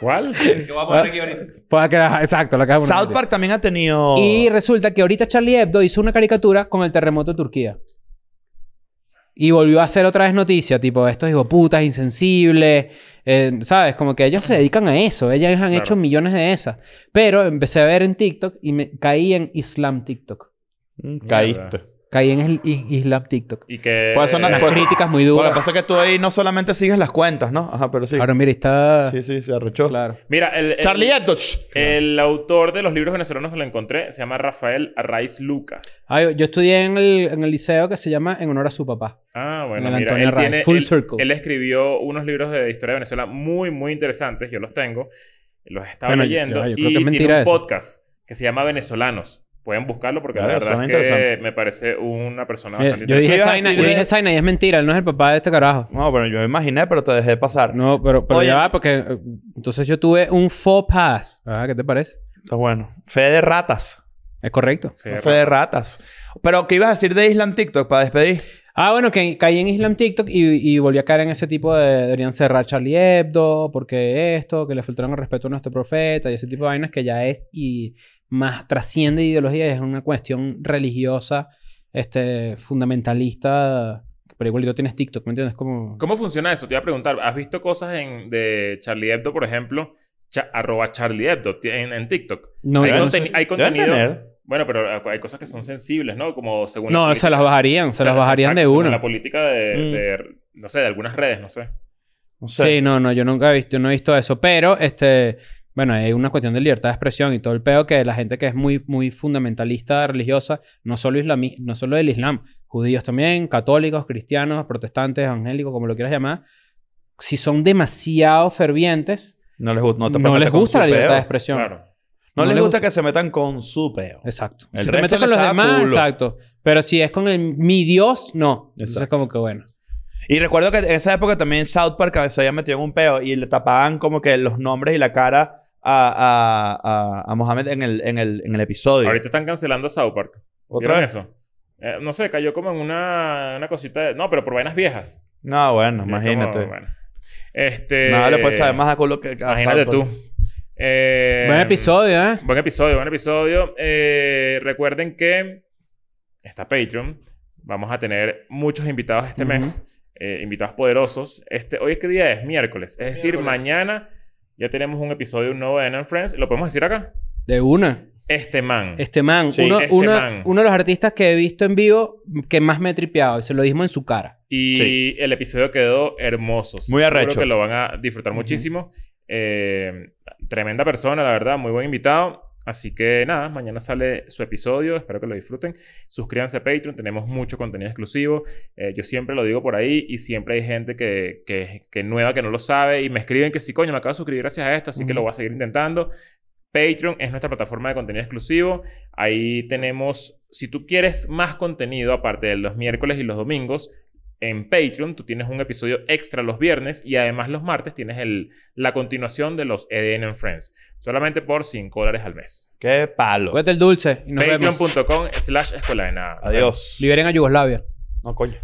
¿Cuál? Que voy a poner aquí ahorita. Pues exacto, la que South Park también ha tenido... Y resulta que ahorita Charlie Hebdo hizo una caricatura con el terremoto de Turquía y volvió a hacer otra vez noticia, tipo, estos digo, putas, insensible eh, ¿sabes? Como que ellos se dedican a eso, Ellos han hecho millones de esas. Pero empecé a ver en TikTok y me caí en Islam TikTok. Mm, caíste. Caí en el Islam TikTok. Y que... son las pues, críticas muy duras. Lo que pasa es que tú ahí no solamente sigues las cuentas, ¿no? Ajá, pero sí. Ahora mira, está... Sí, sí, se arrechó. Claro. Mira, el... Charlie Hebdo. El autor de los libros venezolanos que lo encontré se llama Rafael Arraiz Luca. Ah, yo, estudié en el, en el liceo que se llama En honor a su papá. Ah, bueno, en mira. Antonio Arraiz, tiene, Full Circle. Él escribió unos libros de historia de Venezuela muy, muy interesantes. Yo los tengo. Los estaba leyendo. Yo, y tiene un podcast que se llama Venezolanos Pueden buscarlo porque la verdad es me parece una persona bastante yo dije, Saina, yo dije Saina y es mentira. Él no es el papá de este carajo. No, pero yo imaginé, pero te dejé pasar. No, pero, pero ya va porque... Eh, entonces yo tuve un faux pas. Ah, ¿qué te parece? Está bueno. Fe de ratas. Es correcto. Fe de, ratas. Pero, ¿qué ibas a decir de Islam TikTok para despedir? Ah, bueno, que caí en Islam TikTok y, y volví a caer en ese tipo de... Deberían cerrar Charlie Hebdo porque esto, que le filtraron el respeto a nuestro profeta y ese tipo de vainas que ya es y más trasciende ideología y es una cuestión religiosa, este, fundamentalista. Pero igualito tienes TikTok, ¿me entiendes? Como... ¿Cómo funciona eso? Te iba a preguntar. ¿Has visto cosas en, de Charlie Hebdo, por ejemplo? arroba Charlie Hebdo en, TikTok. No, hay, no hay contenido. Bueno, pero ah, hay cosas que son sensibles, ¿no? Como según. No, se las bajarían, se las bajarían de uno. La política mm. de, no sé, de algunas redes, no sé. Sí, no, no, yo nunca he visto, no he visto eso. Pero, este, bueno, hay una cuestión de libertad de expresión y todo el peo que la gente que es muy, muy fundamentalista religiosa, no solo, no solo del Islam, judíos también, católicos, cristianos, protestantes, evangélicos, como lo quieras llamar, si son demasiado fervientes, no les, gusta la libertad de expresión. No, les, gusta, que se metan con su peo. Exacto. El si con los demás, exacto. Pero si es con el, mi Dios, no. Entonces es como que bueno. Y recuerdo que en esa época también South Park se había metido en un peo y le tapaban como que los nombres y la cara a, a, Mohamed en el, en, el, episodio. Ahorita están cancelando South Park. ¿Otra vez? eso? Eh, no sé, cayó como en una, cosita No, pero por vainas viejas. No, bueno, imagínate. No, bueno. Este... Nada le puedes saber más a lo que a Imagínate tú. Eh, buen episodio, ¿eh? Buen episodio, buen episodio. Eh, recuerden que está Patreon. Vamos a tener muchos invitados este mes. invitados poderosos. Este, hoy es que día es miércoles. Es decir, mañana ya tenemos un episodio nuevo de and Friends. ¿Lo podemos decir acá? De una. Este man. Este man. uno, este uno, de los artistas que he visto en vivo que más me he tripeado. Y se lo dijimos en su cara. Y el episodio quedó hermoso. Muy arrecho. Creo que lo van a disfrutar muchísimo. Eh, tremenda persona, la verdad. Muy buen invitado. Así que nada, mañana sale su episodio, espero que lo disfruten. Suscríbanse a Patreon, tenemos mucho contenido exclusivo. Eh, yo siempre lo digo por ahí y siempre hay gente que, que, nueva que no lo sabe y me escriben que sí, coño, me acabo de suscribir gracias a esto, así que lo voy a seguir intentando. Patreon es nuestra plataforma de contenido exclusivo. Ahí tenemos, si tú quieres más contenido, aparte de los miércoles y los domingos, en Patreon. Tú tienes un episodio extra los viernes y además los martes tienes el, la continuación de los EDN and Friends. Solamente por 5 dólares al mes. ¡Qué palo! Cuéntate el dulce y nos Patreon.com slash escuela de nada. Adiós. Liberen a Yugoslavia. No, coño.